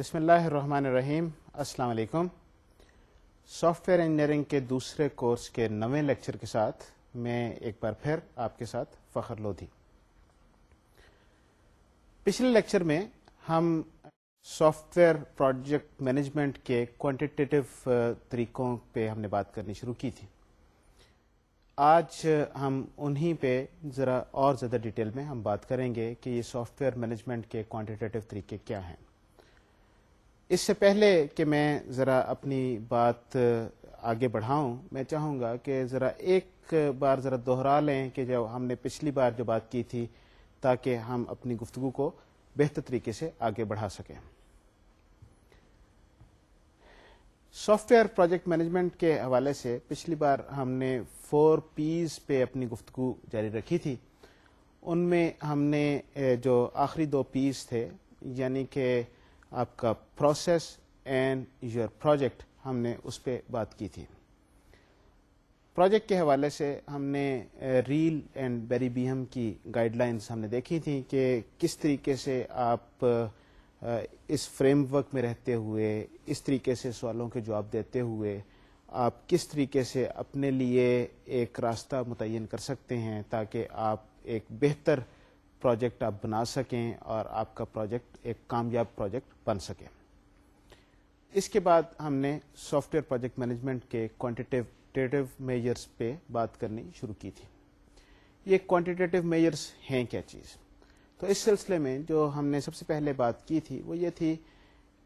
बिसमीम अस्सलाम software engineering के दूसरे कोर्स के नवे लेक्चर के साथ मैं एक बार फिर आपके साथ फ़खर लोधी पिछले लेक्चर में हम सॉफ्टवेयर प्रोजेक्ट मैनेजमेंट के क्वांटिटेटिव तरीकों पे हमने बात करनी शुरू की थी आज हम उन्हीं पे ज़रा और ज़्यादा डिटेल में हम बात करेंगे कि ये सॉफ्टवेयर मैनेजमेंट के क्वांटिटेटिव तरीके क्या हैं इससे पहले कि मैं ज़रा अपनी बात आगे बढ़ाऊं मैं चाहूँगा कि ज़रा एक बार ज़रा दोहरा लें कि जब हमने पिछली बार जो बात की थी ताकि हम अपनी गुफ्तु को बेहतर तरीके से आगे बढ़ा सकें सॉफ्टवेयर प्रोजेक्ट मैनेजमेंट के हवाले से पिछली बार हमने फोर पीज पे अपनी गुफ्तु जारी रखी थी उनमें हमने जो आखिरी दो पीस थे यानी कि आपका प्रोसेस एंड योर प्रोजेक्ट हमने उस पर बात की थी प्रोजेक्ट के हवाले से हमने रील एंड बेरीबीहम की गाइडलाइंस हमने देखी थी कि किस तरीके से आप इस फ्रेमवर्क में रहते हुए इस तरीके से सवालों के जवाब देते हुए आप किस तरीके से अपने लिए एक रास्ता मुतन कर सकते हैं ताकि आप एक बेहतर प्रोजेक्ट आप बना सकें और आपका प्रोजेक्ट एक कामयाब प्रोजेक्ट बन सके इसके बाद हमने सॉफ्टवेयर प्रोजेक्ट मैनेजमेंट के क्वांटिटेटिव मेजर्स पे बात करनी शुरू की थी ये क्वांटिटेटिव मेजर्स हैं क्या चीज़ तो इस सिलसिले में जो हमने सबसे पहले बात की थी वो ये थी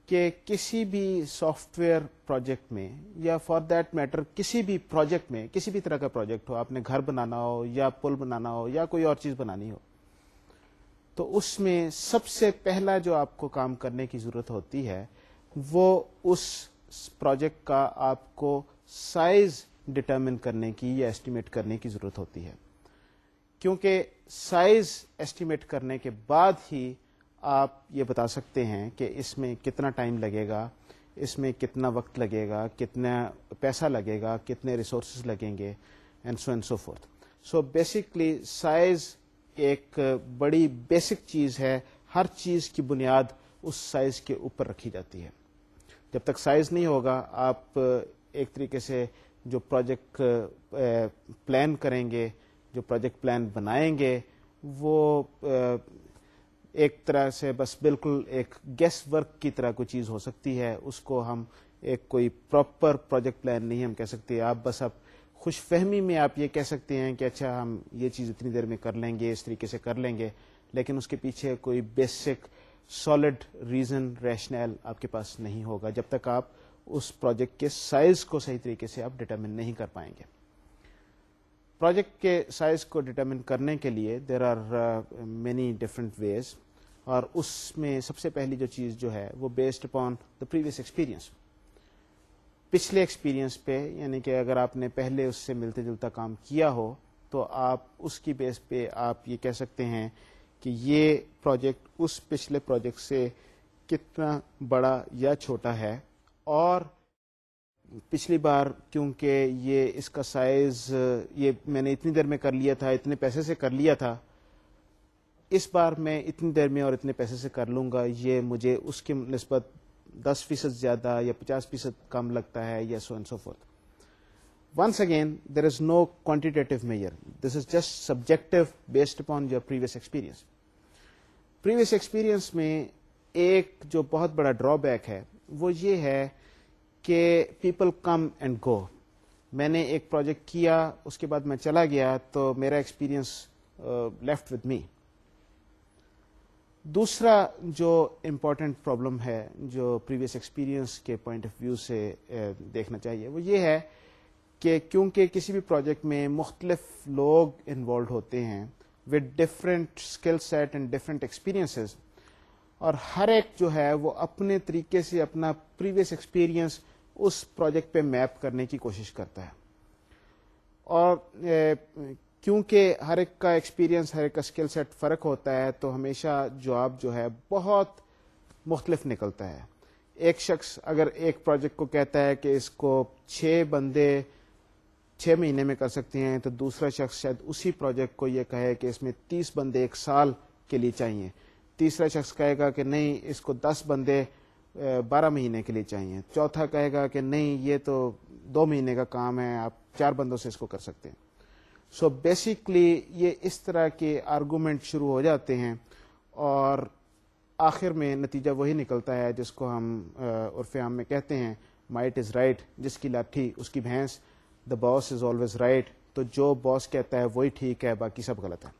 कि किसी भी सॉफ्टवेयर प्रोजेक्ट में या फॉर दैट मैटर किसी भी प्रोजेक्ट में किसी भी तरह का प्रोजेक्ट हो आपने घर बनाना हो या पुल बनाना हो या कोई और चीज़ बनानी हो तो उसमें सबसे पहला जो आपको काम करने की जरूरत होती है वो उस प्रोजेक्ट का आपको साइज डिटरमिन करने की या एस्टिमेट करने की जरूरत होती है क्योंकि साइज एस्टिमेट करने के बाद ही आप ये बता सकते हैं कि इसमें कितना टाइम लगेगा इसमें कितना वक्त लगेगा कितना पैसा लगेगा कितने रिसोर्स लगेंगे and so and so forth so basically size एक बड़ी बेसिक चीज़ है हर चीज़ की बुनियाद उस साइज़ के ऊपर रखी जाती है जब तक साइज़ नहीं होगा आप एक तरीके से जो प्रोजेक्ट प्लान करेंगे जो प्रोजेक्ट प्लान बनाएंगे वो एक तरह से बस बिल्कुल एक गेस वर्क की तरह कोई चीज़ हो सकती है उसको हम एक कोई प्रॉपर प्रोजेक्ट प्लान नहीं हम कह सकते आप बस आप खुश फहमी में आप ये कह सकते हैं कि अच्छा हम ये चीज़ इतनी देर में कर लेंगे इस तरीके से कर लेंगे लेकिन उसके पीछे कोई बेसिक सॉलिड रीज़न रैशनल आपके पास नहीं होगा जब तक आप उस प्रोजेक्ट के साइज़ को सही तरीके से आप डिटर्मिन नहीं कर पाएंगे प्रोजेक्ट के साइज़ को डिटर्मिन करने के लिए there are many different ways और उसमें सबसे पहली जो चीज़ जो है वो based upon the previous experience पिछले एक्सपीरियंस पे यानी कि अगर आपने पहले उससे मिलते जुलता काम किया हो तो आप उसकी बेस पे आप ये कह सकते हैं कि ये प्रोजेक्ट उस पिछले प्रोजेक्ट से कितना बड़ा या छोटा है और पिछली बार क्योंकि ये इसका साइज ये मैंने इतनी देर में कर लिया था इतने पैसे से कर लिया था इस बार मैं इतनी देर में और इतने पैसे से कर लूंगा ये मुझे उसकी नस्बत दस फीसद ज़्यादा या पचास फीसद कम लगता है या so and so forth once again there is no quantitative measure this is just subjective based upon your previous experience previous experience में एक जो बहुत बड़ा drawback है वो ये है कि people come and go मैंने एक project किया उसके बाद मैं चला गया तो मेरा experience uh, left with me दूसरा जो इम्पोर्टेंट प्रॉब्लम है जो प्रीवियस एक्सपीरियंस के पॉइंट ऑफ व्यू से देखना चाहिए वो ये है कि क्योंकि किसी भी प्रोजेक्ट में मुख्तलिफ लोग इन्वॉल्व होते हैं with different skill set and different experiences और हर एक जो है वो अपने तरीके से अपना प्रीवियस एक्सपीरियंस उस प्रोजेक्ट पे मैप करने की कोशिश करता है और क्योंकि हर एक का एक्सपीरियंस हर एक का स्किल सेट फ़र्क होता है तो हमेशा जॉब जो है बहुत मुख्तलिफ निकलता है एक शख्स अगर एक प्रोजेक्ट को कहता है कि इसको छः बंदे छः महीने में कर सकते हैं तो दूसरा शख्स शायद उसी प्रोजेक्ट को ये कहे कि इसमें तीस बंदे एक साल के लिए चाहिए तीसरा शख्स कहेगा कि नहीं इसको दस बंदे बारह महीने के लिए चाहिए चौथा कहेगा कि नहीं ये तो दो महीने का काम है आप चार बंदों से इसको कर सकते हैं सो so बेसिकली ये इस तरह के आर्गूमेंट शुरू हो जाते हैं और आखिर में नतीजा वही निकलता है जिसको हम उर्फ आम में कहते हैं माइट इज़ राइट जिसकी लाठी उसकी भैंस the boss is always right तो जो बॉस कहता है वही ठीक है बाकी सब गलत है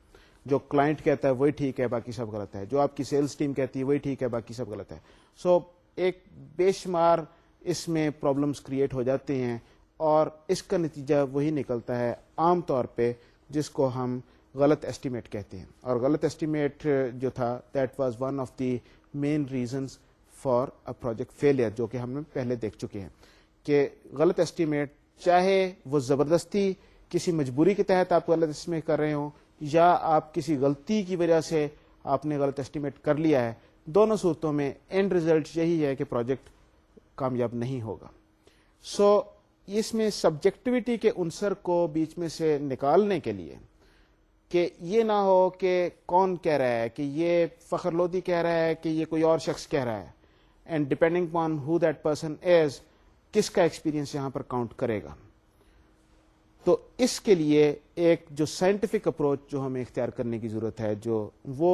जो क्लाइंट कहता है वही ठीक है बाकी सब गलत है जो आपकी सेल्स टीम कहती है वही ठीक है बाकी सब गलत है सो so, एक बेशुमार इसमें प्रॉब्लम्स क्रिएट हो जाते हैं और इसका नतीजा वही निकलता है आम तौर पे जिसको हम गलत एस्टीमेट कहते हैं और गलत एस्टीमेट जो था that was one of the main reasons for a project failure जो कि हमने पहले देख चुके हैं कि गलत एस्टीमेट चाहे वो ज़बरदस्ती किसी मजबूरी के तहत आप गलत एस्टीमेट कर रहे हो या आप किसी गलती की वजह से आपने गलत एस्टीमेट कर लिया है दोनों सूरतों में एंड रिजल्ट यही है कि प्रोजेक्ट कामयाब नहीं होगा सो so, इसमें सब्जेक्टिविटी के उनसर को बीच में से निकालने के लिए कि ये ना हो कि कौन कह रहा है कि ये फ़खर लोधी कह रहा है कि ये कोई और शख्स कह रहा है and depending upon who that person is किसका एक्सपीरियंस यहाँ पर काउंट करेगा तो इसके लिए एक जो साइंटिफिक अप्रोच जो हमें इख्तियार करने की ज़रूरत है जो वो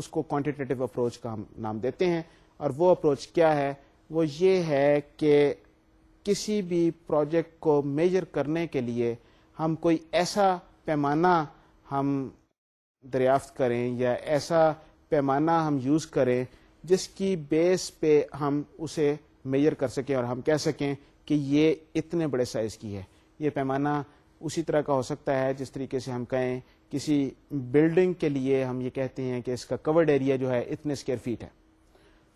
उसको क्वांटिटेटिव अप्रोच का हम नाम देते हैं और वो अप्रोच क्या है वो ये है कि किसी भी प्रोजेक्ट को मेजर करने के लिए हम कोई ऐसा पैमाना हम दरियाफ्त करें या ऐसा पैमाना हम यूज़ करें जिसकी बेस पे हम उसे मेजर कर सकें और हम कह सकें कि ये इतने बड़े साइज़ की है ये पैमाना उसी तरह का हो सकता है जिस तरीके से हम कहें किसी बिल्डिंग के लिए हम ये कहते हैं कि इसका कवर्ड एरिया जो है इतने स्क्वेयर फीट है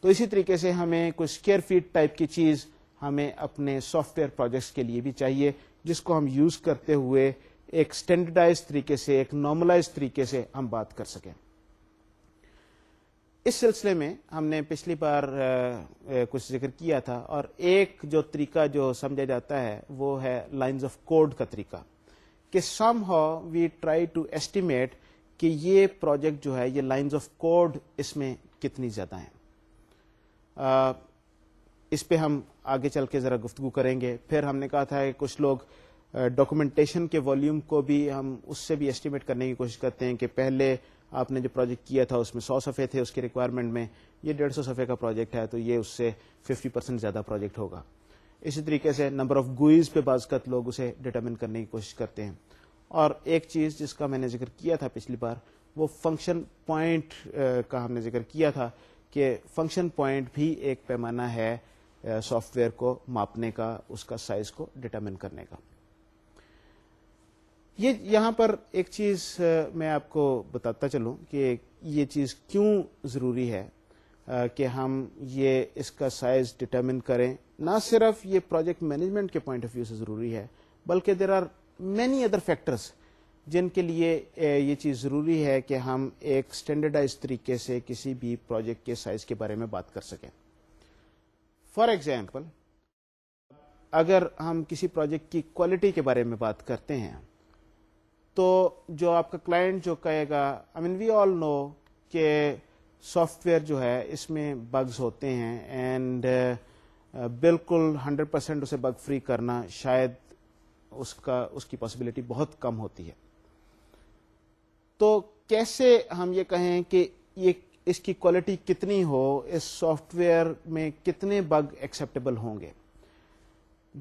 तो इसी तरीके से हमें कुछ स्क्वेयर फीट टाइप की चीज़ हमें अपने सॉफ्टवेयर प्रोजेक्ट्स के लिए भी चाहिए जिसको हम यूज करते हुए एक स्टैंडर्डाइज तरीके से एक नॉर्मलाइज तरीके से हम बात कर सकें इस सिलसिले में हमने पिछली बार आ, कुछ जिक्र किया था और एक जो तरीका जो समझा जाता है वो है लाइंस ऑफ कोड का तरीका कि somehow we try to estimate कि ये प्रोजेक्ट जो है ये लाइंस ऑफ कोड इसमें कितनी ज्यादा है आ, इस पर हम आगे चल के ज़रा गुफ्तु करेंगे फिर हमने कहा था कि कुछ लोग डॉक्यूमेंटेशन के वॉल्यूम को भी हम उससे भी एस्टिमेट करने की कोशिश करते हैं कि पहले आपने जो प्रोजेक्ट किया था उसमें सौ सफ़े थे उसकी रिक्वायरमेंट में ये डेढ़ सौ सफ़े का प्रोजेक्ट है तो ये उससे फिफ्टी परसेंट ज़्यादा प्रोजेक्ट होगा इसी तरीके से नंबर ऑफ गुइज पे बाजकत लोग उसे डिटर्मिन करने की कोशिश करते हैं और एक चीज़ जिसका मैंने जिक्र किया था पिछली बार वो फंक्शन पॉइंट का हमने जिक्र किया था कि फंक्शन पॉइंट भी एक पैमाना है सॉफ्टवेयर को मापने का उसका साइज को डिटरमिन करने का ये यहाँ पर एक चीज मैं आपको बताता चलूँ कि ये चीज क्यों जरूरी है कि हम ये इसका साइज डिटरमिन करें ना सिर्फ ये प्रोजेक्ट मैनेजमेंट के पॉइंट ऑफ व्यू से जरूरी है बल्कि there are many other factors जिनके लिए ये चीज जरूरी है कि हम एक स्टैंडर्डाइज तरीके से किसी भी प्रोजेक्ट के साइज के बारे में बात कर सकें फॉर एग्जाम्पल अगर हम किसी प्रोजेक्ट की क्वालिटी के बारे में बात करते हैं तो जो आपका क्लाइंट जो कहेगा I mean we all know के सॉफ्टवेयर जो है इसमें बग्स होते हैं एंड बिल्कुल 100 परसेंट उसे बग फ्री करना शायद उसका उसकी पॉसिबिलिटी बहुत कम होती है तो कैसे हम ये कहें कि ये इसकी क्वालिटी कितनी हो इस सॉफ्टवेयर में कितने बग एक्सेप्टेबल होंगे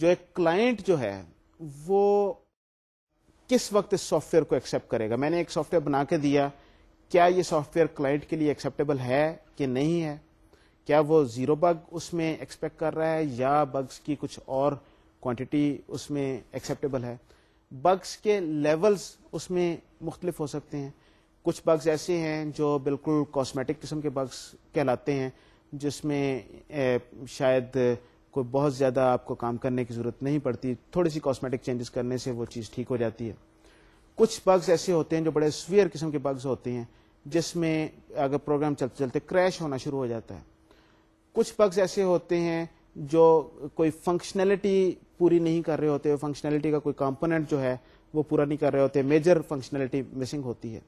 जो एक क्लाइंट जो है वो किस वक्त इस सॉफ्टवेयर को एक्सेप्ट करेगा मैंने एक सॉफ्टवेयर बना के दिया क्या ये सॉफ्टवेयर क्लाइंट के लिए एक्सेप्टेबल है कि नहीं है क्या वो जीरो बग उसमें एक्सपेक्ट कर रहा है या बग्स की कुछ और क्वांटिटी उसमें एक्सेप्टेबल है बग्स के लेवल्स उसमें मुख्तलिफ हो सकते हैं कुछ बग्स ऐसे हैं जो बिल्कुल कॉस्मेटिक किस्म के बग्स कहलाते हैं जिसमें शायद कोई बहुत ज़्यादा आपको काम करने की ज़रूरत नहीं पड़ती थोड़ी सी कॉस्मेटिक चेंजेस करने से वो चीज़ ठीक हो जाती है कुछ बग्स ऐसे होते हैं जो बड़े स्वीयर किस्म के बग्स होते हैं जिसमें अगर प्रोग्राम चलते चलते क्रैश होना शुरू हो जाता है कुछ बग्स ऐसे होते हैं जो कोई फंक्शनैलिटी पूरी नहीं कर रहे होते फंक्शनैलिटी का कोई कंपोनेंट जो है वो पूरा नहीं कर रहे होते मेजर फंक्शनैलिटी मिसिंग होती है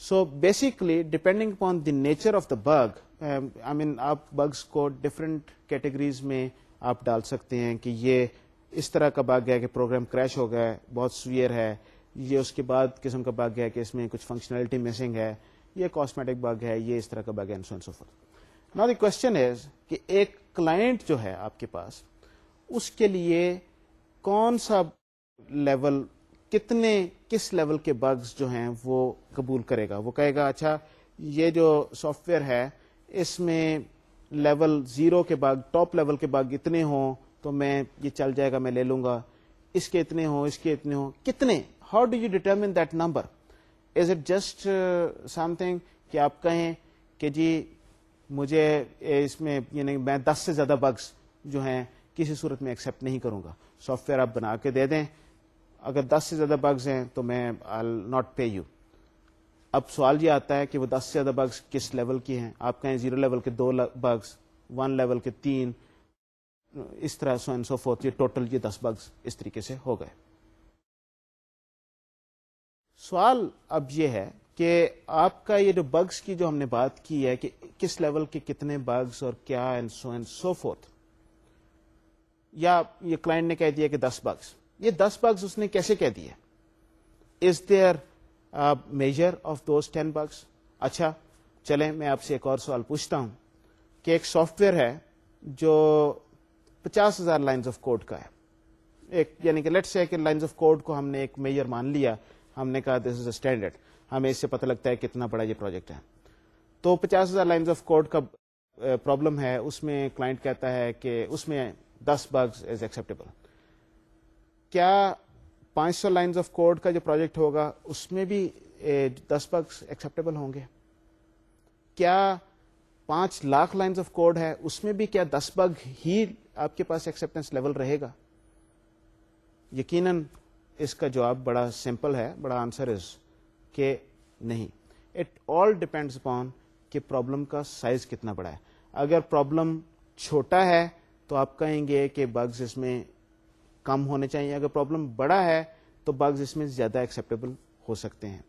So basically, depending upon the nature of the bug, um, I mean, आप bugs को different categories में आप डाल सकते हैं कि ये इस तरह का बग है कि प्रोग्राम क्रैश हो गया है बहुत सुवियर है ये उसके बाद किस्म का बग है कि इसमें कुछ फंक्शनैलिटी मिसिंग है ये कॉस्मेटिक बग है ये इस तरह का बग है and so forth now the question is कि एक क्लाइंट जो है आपके पास उसके लिए कौन सा लेवल कितने किस लेवल के बग्स जो हैं वो कबूल करेगा वो कहेगा अच्छा ये जो सॉफ्टवेयर है इसमें लेवल ज़ीरो के बग टॉप लेवल के बग इतने हों तो मैं ये चल जाएगा मैं ले लूँगा इसके इतने हों इसके इतने हों कितने how do you determine that number is it just something कि आप कहें कि जी मुझे इसमें यानी मैं दस से ज़्यादा बग्स जो हैं किसी सूरत में एक्सेप्ट नहीं करूँगा सॉफ्टवेयर आप बना के दे दें अगर 10 से ज़्यादा बग्स हैं तो मैं आई नॉट पे यू अब सवाल ये आता है कि वो 10 से ज़्यादा बग्स किस लेवल की हैं आप कहें जीरो लेवल के दो बग्स वन लेवल के तीन इस तरह सो एंड सो फोर्थ ये टोटल ये दस बग्स इस तरीके से हो गए सवाल अब ये है कि आपका ये जो बग्स की जो हमने बात की है कि किस लेवल के कितने बग्स और क्या and so and so forth या ये क्लाइंट ने कह दिया कि दस बग्स ये दस बग्स उसने कैसे कह दिए is there measure of those ten bugs अच्छा चले मैं आपसे एक और सवाल पूछता हूं कि एक सॉफ्टवेयर है जो पचास हजार लाइन्स ऑफ कोड का है एक यानी कि लेट्स से कि लाइन्स ऑफ कोड को हमने एक मेजर मान लिया हमने कहा दिस इज अ स्टैंडर्ड हमें इससे पता लगता है कितना बड़ा ये प्रोजेक्ट है तो पचास हजार लाइन्स ऑफ कोड का प्रॉब्लम है उसमें क्लाइंट कहता है कि उसमें दस बग्स इज एक्सेप्टेबल क्या 500 लाइन्स ऑफ कोड का जो प्रोजेक्ट होगा उसमें भी दस बग्स एक्सेप्टेबल होंगे क्या पांच लाख लाइन्स ऑफ कोड है उसमें भी क्या दस बग ही आपके पास एक्सेप्टेंस लेवल रहेगा यकीन इसका जवाब बड़ा सिंपल है बड़ा आंसर इज के नहीं इट ऑल डिपेंड्स अपॉन कि प्रॉब्लम का साइज कितना बड़ा है अगर प्रॉब्लम छोटा है तो आप कहेंगे कि बग्स इसमें कम होने चाहिए अगर प्रॉब्लम बड़ा है तो बग्स इसमें ज्यादा एक्सेप्टेबल हो सकते हैं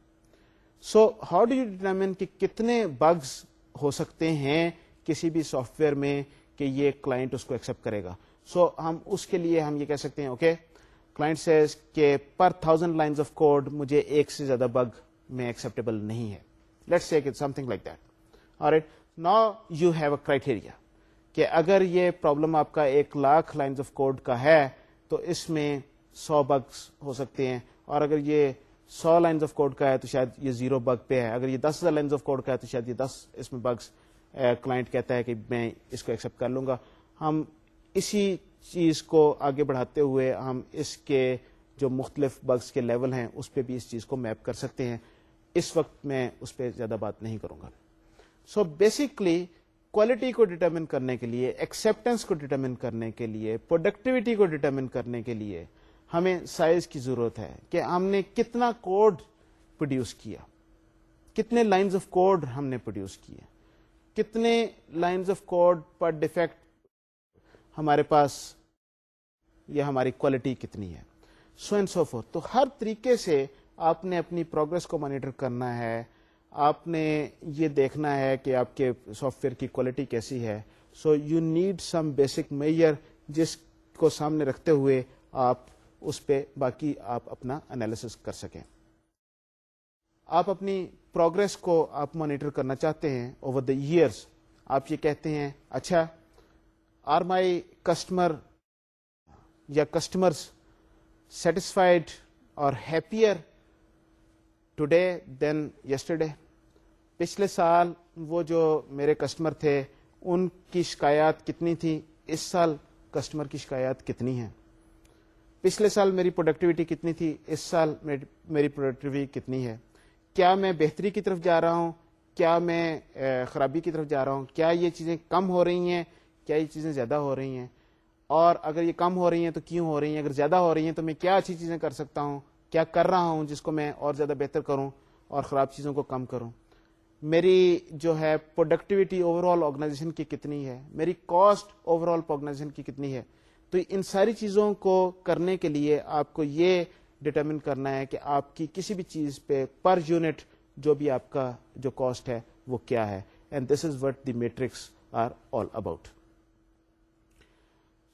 so how do you determine कि कितने बग्स हो सकते हैं किसी भी सॉफ्टवेयर में कि ये क्लाइंट उसको एक्सेप्ट करेगा सो so, हम उसके लिए हम ये कह सकते हैं ओके क्लाइंट से कि पर थाउजेंड लाइन्स ऑफ कोड मुझे एक से ज्यादा बग में एक्सेप्टेबल नहीं है let's say it something like that और it now you have a criteria कि अगर ये प्रॉब्लम आपका एक लाख लाइन्स ऑफ कोड का है तो इसमें सौ बग्स हो सकते हैं और अगर ये सौ लाइन्स ऑफ कोड का है तो शायद ये जीरो बग पे है अगर ये दस हजार लाइन्स ऑफ कोड का है तो शायद ये दस इसमें बग्स क्लाइंट कहता है कि मैं इसको एक्सेप्ट कर लूंगा हम इसी चीज़ को आगे बढ़ाते हुए हम इसके जो मुख्तलिफ बग्स के लेवल हैं उस पर भी इस चीज़ को मैप कर सकते हैं इस वक्त मैं उस पर ज़्यादा बात नहीं करूँगा सो बेसिकली क्वालिटी को डिटरमिन करने के लिए एक्सेप्टेंस को डिटरमिन करने के लिए प्रोडक्टिविटी को डिटरमिन करने के लिए हमें साइज की जरूरत है कि हमने कितना कोड प्रोड्यूस किया कितने लाइंस ऑफ कोड हमने प्रोड्यूस किए कितने लाइंस ऑफ कोड पर डिफेक्ट हमारे पास या हमारी क्वालिटी कितनी है सो एंड सो फोर्थ तो हर तरीके से आपने अपनी प्रोग्रेस को मॉनिटर करना है आपने ये देखना है कि आपके सॉफ्टवेयर की क्वालिटी कैसी है so you need some basic measure जिसको सामने रखते हुए आप उस पर बाकी आप अपना एनालिसिस कर सकें आप अपनी प्रोग्रेस को आप मॉनिटर करना चाहते हैं ओवर द ईयर्स आप ये कहते हैं अच्छा आर माई कस्टमर या customers satisfied or happier today than yesterday? पिछले साल वो जो मेरे कस्टमर थे उनकी शिकायत कितनी थी इस साल कस्टमर की शिकायत कितनी है पिछले साल मेरी प्रोडक्टिविटी कितनी थी इस साल मेरी प्रोडक्टिविटी कितनी है क्या मैं बेहतरी की तरफ जा रहा हूँ क्या मैं खराबी की तरफ जा रहा हूँ क्या ये चीज़ें कम हो रही हैं क्या ये चीज़ें ज़्यादा हो रही हैं और अगर ये कम हो रही हैं तो क्यों हो रही हैं अगर ज़्यादा हो रही हैं तो मैं क्या अच्छी चीज़ें कर सकता हूँ क्या कर रहा हूँ जिसको मैं और ज़्यादा बेहतर करूँ और ख़राब चीज़ों को कम करूँ मेरी जो है प्रोडक्टिविटी ओवरऑल ऑर्गेनाइजेशन की कितनी है मेरी कॉस्ट ओवरऑल ऑर्गेनाइजेशन की कितनी है तो इन सारी चीजों को करने के लिए आपको ये डिटरमिन करना है कि आपकी किसी भी चीज पे पर यूनिट जो भी आपका जो कॉस्ट है वो क्या है and this is what the metrics are all about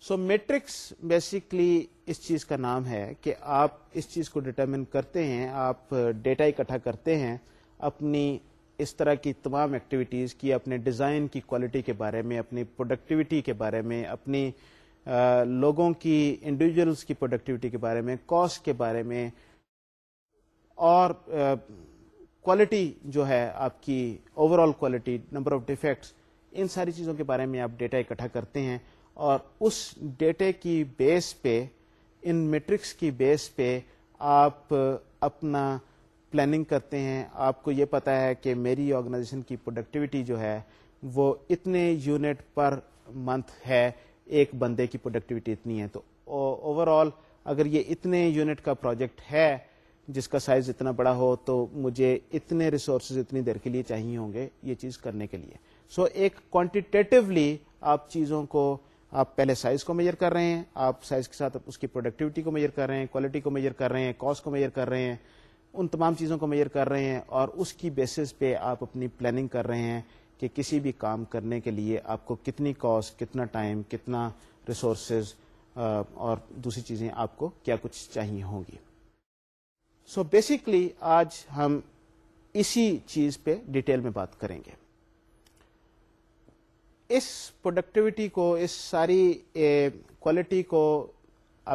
so metrics basically इस चीज का नाम है कि आप इस चीज को डिटरमिन करते हैं आप डेटा uh, इकट्ठा करते हैं अपनी इस तरह की तमाम एक्टिविटीज़ की अपने डिज़ाइन की क्वालिटी के बारे में अपनी प्रोडक्टिविटी के बारे में अपनी आ, लोगों की इंडिविजुअल्स की प्रोडक्टिविटी के बारे में कॉस्ट के बारे में और क्वालिटी जो है आपकी overall quality number of defects इन सारी चीज़ों के बारे में आप डेटा इकट्ठा करते हैं और उस डेटे की बेस पे इन मेट्रिक्स की बेस पे आप अपना प्लानिंग करते हैं आपको ये पता है कि मेरी ऑर्गेनाइजेशन की प्रोडक्टिविटी जो है वो इतने यूनिट पर मंथ है एक बंदे की प्रोडक्टिविटी इतनी है तो ओवरऑल अगर ये इतने यूनिट का प्रोजेक्ट है जिसका साइज इतना बड़ा हो तो मुझे इतने रिसोर्सेज इतनी देर के लिए चाहिए होंगे ये चीज करने के लिए सो so, एक क्वांटिटेटिवली आप चीजों को आप पहले साइज को मेजर कर रहे हैं आप साइज के साथ उसकी प्रोडक्टिविटी को मेजर कर रहे हैं क्वालिटी को मेजर कर रहे हैं कॉस्ट को मेजर कर रहे हैं उन तमाम चीज़ों को मेजर कर रहे हैं और उसकी बेसिस पे आप अपनी प्लानिंग कर रहे हैं कि किसी भी काम करने के लिए आपको कितनी कॉस्ट कितना टाइम कितना रिसोर्स और दूसरी चीज़ें आपको क्या कुछ चाहिए होंगी सो so बेसिकली आज हम इसी चीज़ पे डिटेल में बात करेंगे इस प्रोडक्टिविटी को इस सारी क्वालिटी को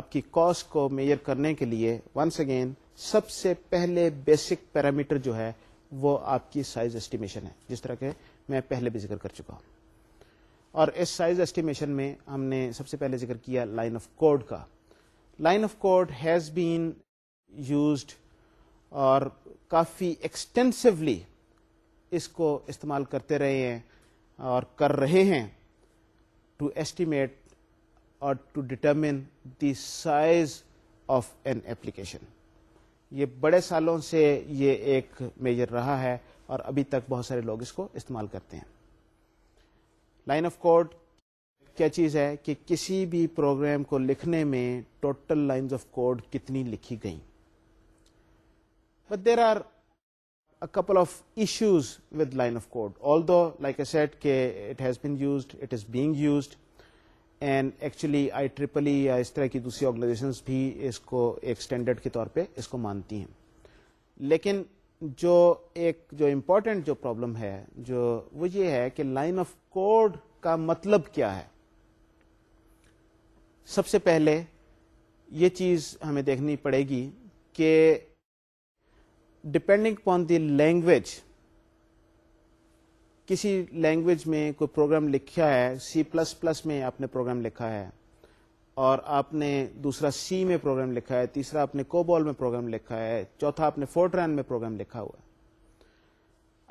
आपकी कॉस्ट को मेजर करने के लिए वंस अगेन सबसे पहले बेसिक पैरामीटर जो है वो आपकी साइज एस्टिमेशन है जिस तरह के मैं पहले भी जिक्र कर चुका हूँ और इस साइज एस्टिमेशन में हमने सबसे पहले जिक्र किया लाइन ऑफ कोड का line of code has been used और काफ़ी एक्सटेंसिवली इसको इस्तेमाल करते रहे हैं और कर रहे हैं टू एस्टिमेट और to determine the size of an application ये बड़े सालों से ये एक मेजर रहा है और अभी तक बहुत सारे लोग इसको इस्तेमाल करते हैं लाइन ऑफ कोड क्या चीज़ है कि किसी भी प्रोग्राम को लिखने में टोटल लाइंस ऑफ कोड कितनी लिखी गई but there are a couple of issues with line of code although like i said ke it has been used it is being used and actually I triple E या इस तरह की दूसरी organisation भी इसको एक स्टैंडर्ड के तौर पे इसको मानती हैं लेकिन जो एक जो इम्पोर्टेंट जो प्रॉब्लम है जो वो ये है कि लाइन ऑफ कोड का मतलब क्या है सबसे पहले ये चीज हमें देखनी पड़ेगी कि डिपेंडिंग अपॉन द लैंग्वेज किसी लैंग्वेज में कोई प्रोग्राम लिखा है सी प्लस प्लस में आपने प्रोग्राम लिखा है और आपने दूसरा सी में प्रोग्राम लिखा है तीसरा आपने कोबॉल में प्रोग्राम लिखा है चौथा आपने फोर्ट्रैन में प्रोग्राम लिखा हुआ है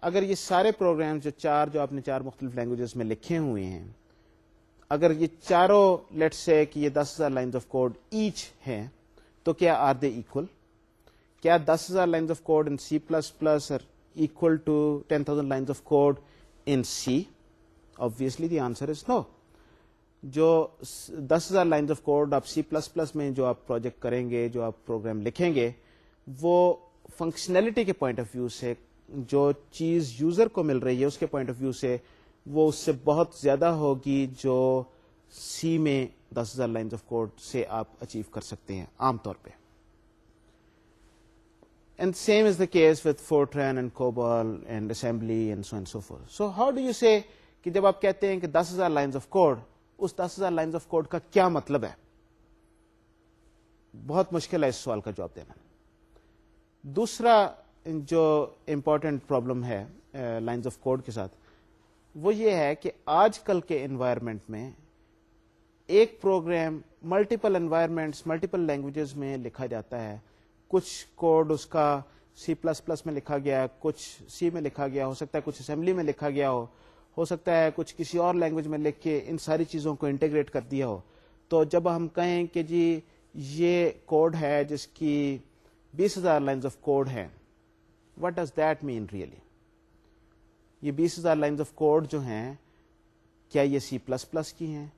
अगर ये सारे प्रोग्राम जो चार जो आपने चार मुख्तलिफ लैंग्वेजेस में लिखे हुए हैं अगर ये चारों लेट्स से कि ये दस हज़ार लाइन्स ऑफ कोड ईच हैं तो क्या आर दे इक्वल क्या दस हज़ार lines of code in C plus plus equal to ten thousand lines of code in C? Obviously, the answer is no. जो 10,000 लाइंस ऑफ कोड आप C++ में जो आप प्रोजेक्ट करेंगे जो आप प्रोग्राम लिखेंगे वो फंक्शनैलिटी के पॉइंट ऑफ व्यू से जो चीज यूजर को मिल रही है उसके पॉइंट ऑफ व्यू से वो उससे बहुत ज्यादा होगी जो सी में 10,000 लाइंस ऑफ कोड से आप अचीव कर सकते हैं आमतौर पे And same is the case with Fortran and COBOL and assembly and so on and so forth. So how do you say कि जब आप कहते हैं कि 10,000 लाइंस ऑफ कोड उस 10,000 लाइंस ऑफ कोड का क्या मतलब है बहुत मुश्किल है इस सवाल का जवाब देना दूसरा जो इम्पोर्टेंट प्रॉब्लम है लाइंस ऑफ कोड के साथ वो ये है कि आजकल के एनवायरनमेंट में एक program multiple environments multiple languages में लिखा जाता है कुछ कोड उसका सी प्लस प्लस में लिखा गया है कुछ सी में लिखा गया हो सकता है कुछ असेंबली में लिखा गया हो हो सकता है कुछ किसी और लैंग्वेज में लिख के इन सारी चीज़ों को इंटीग्रेट कर दिया हो तो जब हम कहें कि जी ये कोड है जिसकी बीस हजार लाइन्स ऑफ कोड है what does that mean really ये बीस हजार लाइन्स ऑफ कोड जो हैं क्या ये सी प्लस प्लस की हैं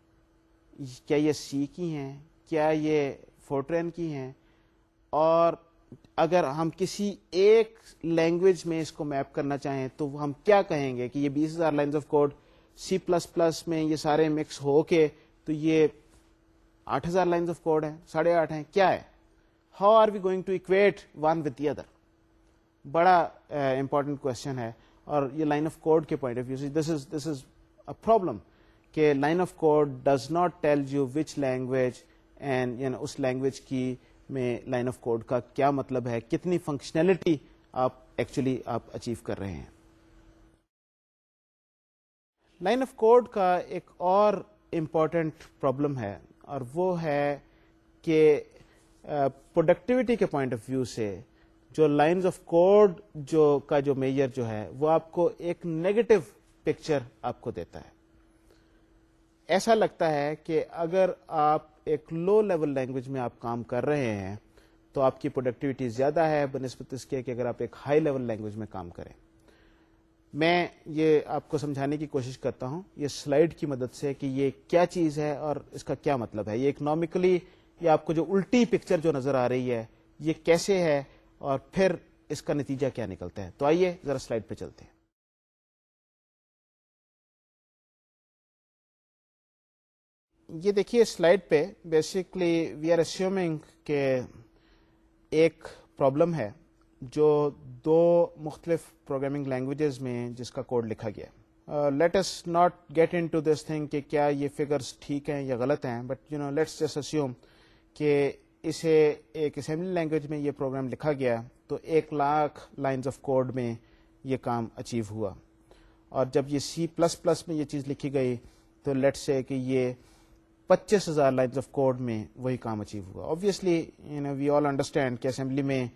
क्या ये सी की हैं क्या ये फोर्ट्रेन की हैं और अगर हम किसी एक लैंग्वेज में इसको मैप करना चाहें तो हम क्या कहेंगे कि ये बीस हजार lines of code C plus plus में ये सारे मिक्स हो के तो ये आठ हजार लाइन्स ऑफ कोड है साढ़े आठ है क्या है how are we going to equate one with the other बड़ा इंपॉर्टेंट uh, क्वेश्चन है और ये लाइन ऑफ कोड के पॉइंट ऑफ व्यू से this is this is a problem के line of code does not tell you which language and उस language की में लाइन ऑफ कोड का क्या मतलब है कितनी फंक्शनैलिटी आप एक्चुअली आप अचीव कर रहे हैं लाइन ऑफ कोड का एक और इम्पॉर्टेंट प्रॉब्लम है और वो है कि प्रोडक्टिविटी के पॉइंट ऑफ व्यू से जो लाइंस ऑफ कोड जो का जो मेजर जो है वो आपको एक नेगेटिव पिक्चर आपको देता है ऐसा लगता है कि अगर आप एक लो लेवल लैंग्वेज में आप काम कर रहे हैं तो आपकी प्रोडक्टिविटी ज़्यादा है बनस्पत इसके कि अगर आप एक हाई लेवल लैंग्वेज में काम करें मैं ये आपको समझाने की कोशिश करता हूँ ये स्लाइड की मदद से कि ये क्या चीज़ है और इसका क्या मतलब है ये इकोनॉमिकली ये आपको जो उल्टी पिक्चर जो नज़र आ रही है ये कैसे है और फिर इसका नतीजा क्या निकलता है तो आइए ज़रा स्लाइड पर चलते हैं ये देखिए स्लाइड पे बेसिकली वी आर एस्यूमिंग के एक प्रॉब्लम है जो दो मुख्तलिफ प्रोग्रामिंग लैंग्वेजेस में जिसका कोड लिखा गया let us not get into this thing कि क्या ये फिगर्स ठीक हैं या गलत हैं but you know let's just assume कि इसे एक असेंबली लैंग्वेज में ये प्रोग्राम लिखा गया तो एक लाख लाइंस ऑफ कोड में ये काम अचीव हुआ और जब ये सी प्लस प्लस में ये चीज़ लिखी गई तो लेट्स से कि ये पच्चीस हजार लाइन्स ऑफ कोड में वही काम अचीव हुआ obviously you know we all understand कि असेंबली में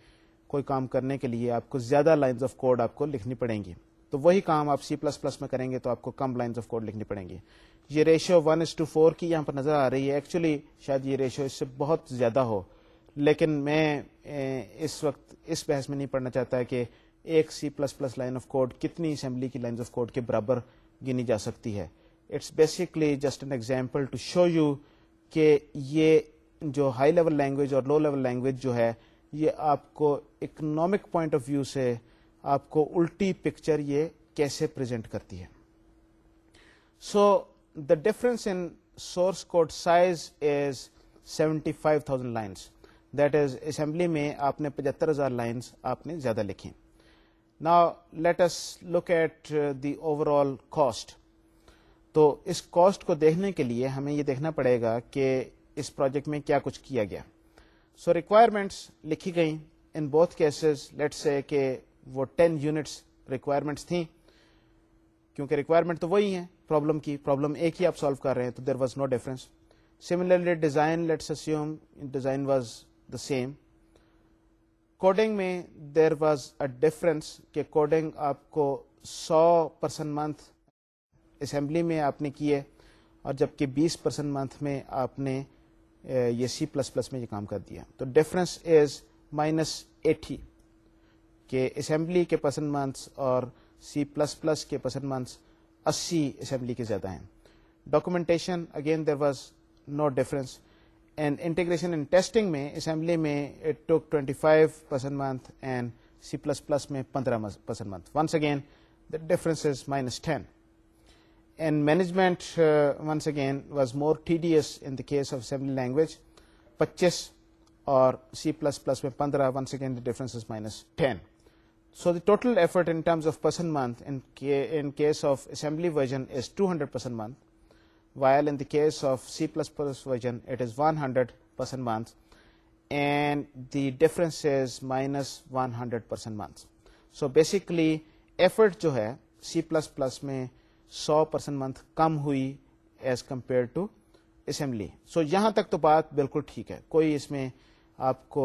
कोई काम करने के लिए आपको ज्यादा लाइन्स ऑफ कोड आपको लिखनी पड़ेंगी तो वही काम आप सी प्लस प्लस में करेंगे तो आपको कम लाइन्स ऑफ कोड लिखनी पड़ेंगे ये ratio one is to four की यहाँ पर नजर आ रही है एक्चुअली शायद ये रेशियो इससे बहुत ज्यादा हो लेकिन मैं इस वक्त इस बहस में नहीं पढ़ना चाहता कि एक C plus plus line of code कितनी असेंबली की लाइन्स ऑफ कोड के बराबर गिनी जा सकती है it's basically just an example to show you कि ये जो हाई लेवल लैंग्वेज और लो लेवल लैंग्वेज जो है ये आपको इकोनॉमिक पॉइंट ऑफ व्यू से आपको उल्टी पिक्चर ये कैसे प्रेजेंट करती है so the difference in source code size is 75,000 lines that is assembly में आपने 75,000 लाइन्स आपने ज्यादा लिखी now let us look at the overall cost तो इस कॉस्ट को देखने के लिए हमें ये देखना पड़ेगा कि इस प्रोजेक्ट में क्या कुछ किया गया सो so, रिक्वायरमेंट्स लिखी गई in both cases let's say कि वो टेन यूनिट्स रिक्वायरमेंट्स थी क्योंकि रिक्वायरमेंट तो वही है प्रॉब्लम की प्रॉब्लम एक ही आप सॉल्व कर रहे हैं तो there was no difference similarly design let's assume design was the same coding में देर वॉज अ डिफरेंस कि कोडिंग आपको 100 परसेंट मंथ असेंबली में आपने की है और जबकि 20 परसेंट मंथ में आपने ये सी प्लस प्लस में ये काम कर दिया तो डिफरेंस इज माइनस एटी के असेंबली के परसेंट मंथ्स और सी प्लस प्लस के परसेंट मंथ्स अस्सी असेंबली के ज़्यादा हैं documentation again there was no difference and integration and testing में असेंबली में it took 25 percent month and C plus plus में 15 percent month once again the difference is minus ten and management uh, once again was more tedious in the case of assembly language 25 or C++ में 15 once again the difference is minus 10. So the total effort in terms of person month in, in case of assembly version is 200 person month while in the case of C++ version it is 100 person month and the difference is minus 100 person month. So basically effort जो है C++ में 100 percent month कम हुई as compare to assembly so यहां तक तो बात बिल्कुल ठीक है कोई इसमें आपको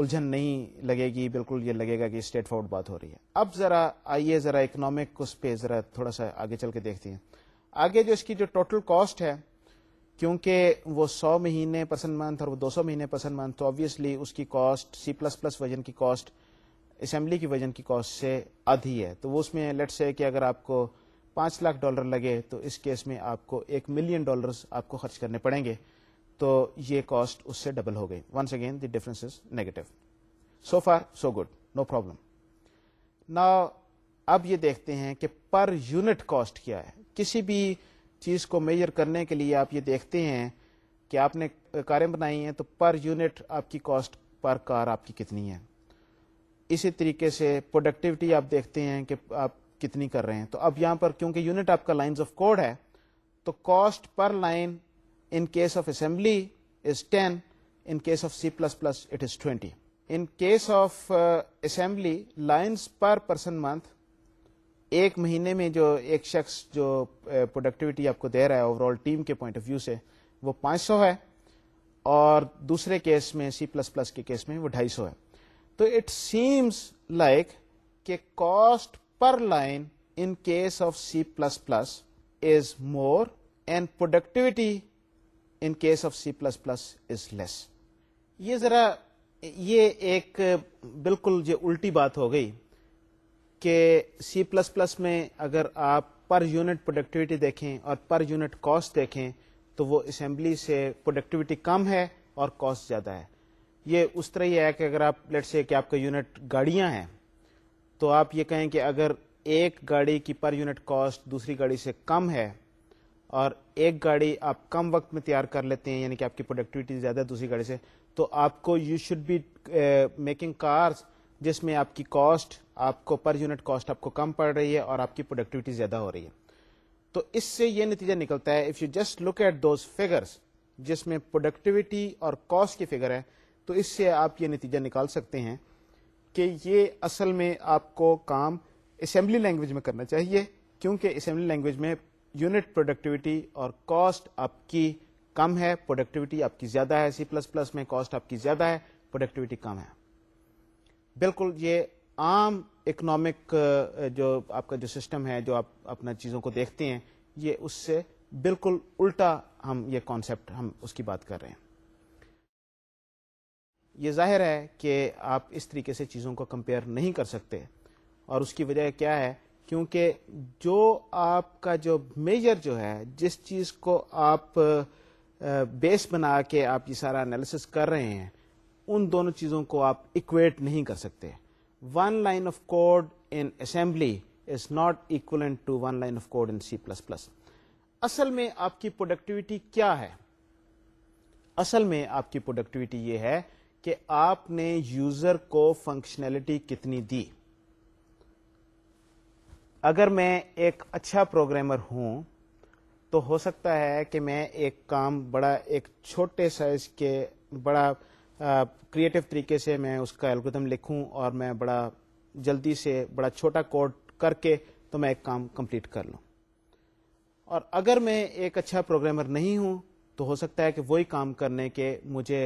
उलझन नहीं लगेगी बिल्कुल ये लगेगा कि स्टेट फॉर्वर्ड बात हो रही है अब जरा आइए जरा इकोनॉमिक उस पर जरा थोड़ा सा आगे चल के देखते हैं आगे जो इसकी जो टोटल कॉस्ट है क्योंकि वो 100 महीने परसेंट मंथ और वो 200 महीने परसेंट मंथ तो ऑब्वियसली उसकी cost C plus plus version की कॉस्ट असेंबली की वजन की कॉस्ट से आधी है तो वो उसमें लेट से कि अगर आपको पाँच लाख डॉलर लगे तो इस केस में आपको एक मिलियन डॉलर्स आपको खर्च करने पड़ेंगे तो ये कॉस्ट उससे डबल हो गई once again the difference is negative so far so good no problem ना अब ये देखते हैं कि पर यूनिट कॉस्ट क्या है किसी भी चीज को मेजर करने के लिए आप ये देखते हैं कि आपने कारें बनाई हैं तो पर यूनिट आपकी कॉस्ट पर कार आपकी कितनी है इसी तरीके से प्रोडक्टिविटी आप देखते हैं कि आप कितनी कर रहे हैं तो अब यहां पर क्योंकि यूनिट आपका लाइंस ऑफ कोड है तो cost per line in case of assembly is 10 in case of C++ it is 20. In case of uh, assembly, lines per person month, एक महीने में जो एक शख्स जो प्रोडक्टिविटी uh, आपको दे रहा है ओवरऑल टीम के पॉइंट ऑफ व्यू से वो 500 है और दूसरे केस में C++ के केस में वो 250 है तो it seems like ke cost per line in case of C++ is more and productivity in case of C++ is less. ये जरा ये एक बिल्कुल ये उल्टी बात हो गई कि C++ में अगर आप पर यूनिट प्रोडक्टिविटी देखें और पर यूनिट कॉस्ट देखें तो वो असेंबली से प्रोडक्टिविटी कम है और कॉस्ट ज़्यादा है ये उस तरह ही है कि अगर आप लेट से कि आपका यूनिट गाड़ियां हैं तो आप ये कहें कि अगर एक गाड़ी की पर यूनिट कॉस्ट दूसरी गाड़ी से कम है और एक गाड़ी आप कम वक्त में तैयार कर लेते हैं यानी कि आपकी प्रोडक्टिविटी ज़्यादा दूसरी गाड़ी से तो आपको you should be making cars जिसमें आपकी कॉस्ट आपको पर यूनिट कॉस्ट आपको कम पड़ रही है और आपकी प्रोडक्टिविटी ज़्यादा हो रही है तो इससे ये नतीजा निकलता है if you just look at those figures जिसमें प्रोडक्टिविटी और कॉस्ट की फिगर है तो इससे आप ये नतीजा निकाल सकते हैं कि ये असल में आपको काम असेंबली लैंग्वेज में करना चाहिए क्योंकि असेंबली लैंग्वेज में यूनिट प्रोडक्टिविटी और कॉस्ट आपकी कम है प्रोडक्टिविटी आपकी ज्यादा है सी प्लस प्लस में कॉस्ट आपकी ज्यादा है प्रोडक्टिविटी कम है बिल्कुल ये आम इकोनॉमिक जो आपका जो सिस्टम है जो आप अपना चीज़ों को देखते हैं ये उससे बिल्कुल उल्टा हम ये कॉन्सेप्ट हम उसकी बात कर रहे हैं ये जाहिर है कि आप इस तरीके से चीज़ों को कंपेयर नहीं कर सकते और उसकी वजह क्या है क्योंकि जो आपका जो मेजर जो है जिस चीज़ को आप बेस बना के आप ये सारा एनालिसिस कर रहे हैं उन दोनों चीज़ों को आप इक्वेट नहीं कर सकते one line of code in assembly is not equivalent to one line of code in C plus plus असल में आपकी प्रोडक्टिविटी क्या है असल में आपकी प्रोडक्टिविटी ये है कि आपने यूजर को फंक्शनैलिटी कितनी दी अगर मैं एक अच्छा प्रोग्रामर हूं तो हो सकता है कि मैं एक काम बड़ा एक छोटे साइज के बड़ा क्रिएटिव तरीके से मैं उसका एल्गोदम लिखूं और मैं बड़ा जल्दी से बड़ा छोटा कोड करके तो मैं एक काम कंप्लीट कर लूं और अगर मैं एक अच्छा प्रोग्रामर नहीं हूं तो हो सकता है कि वही काम करने के मुझे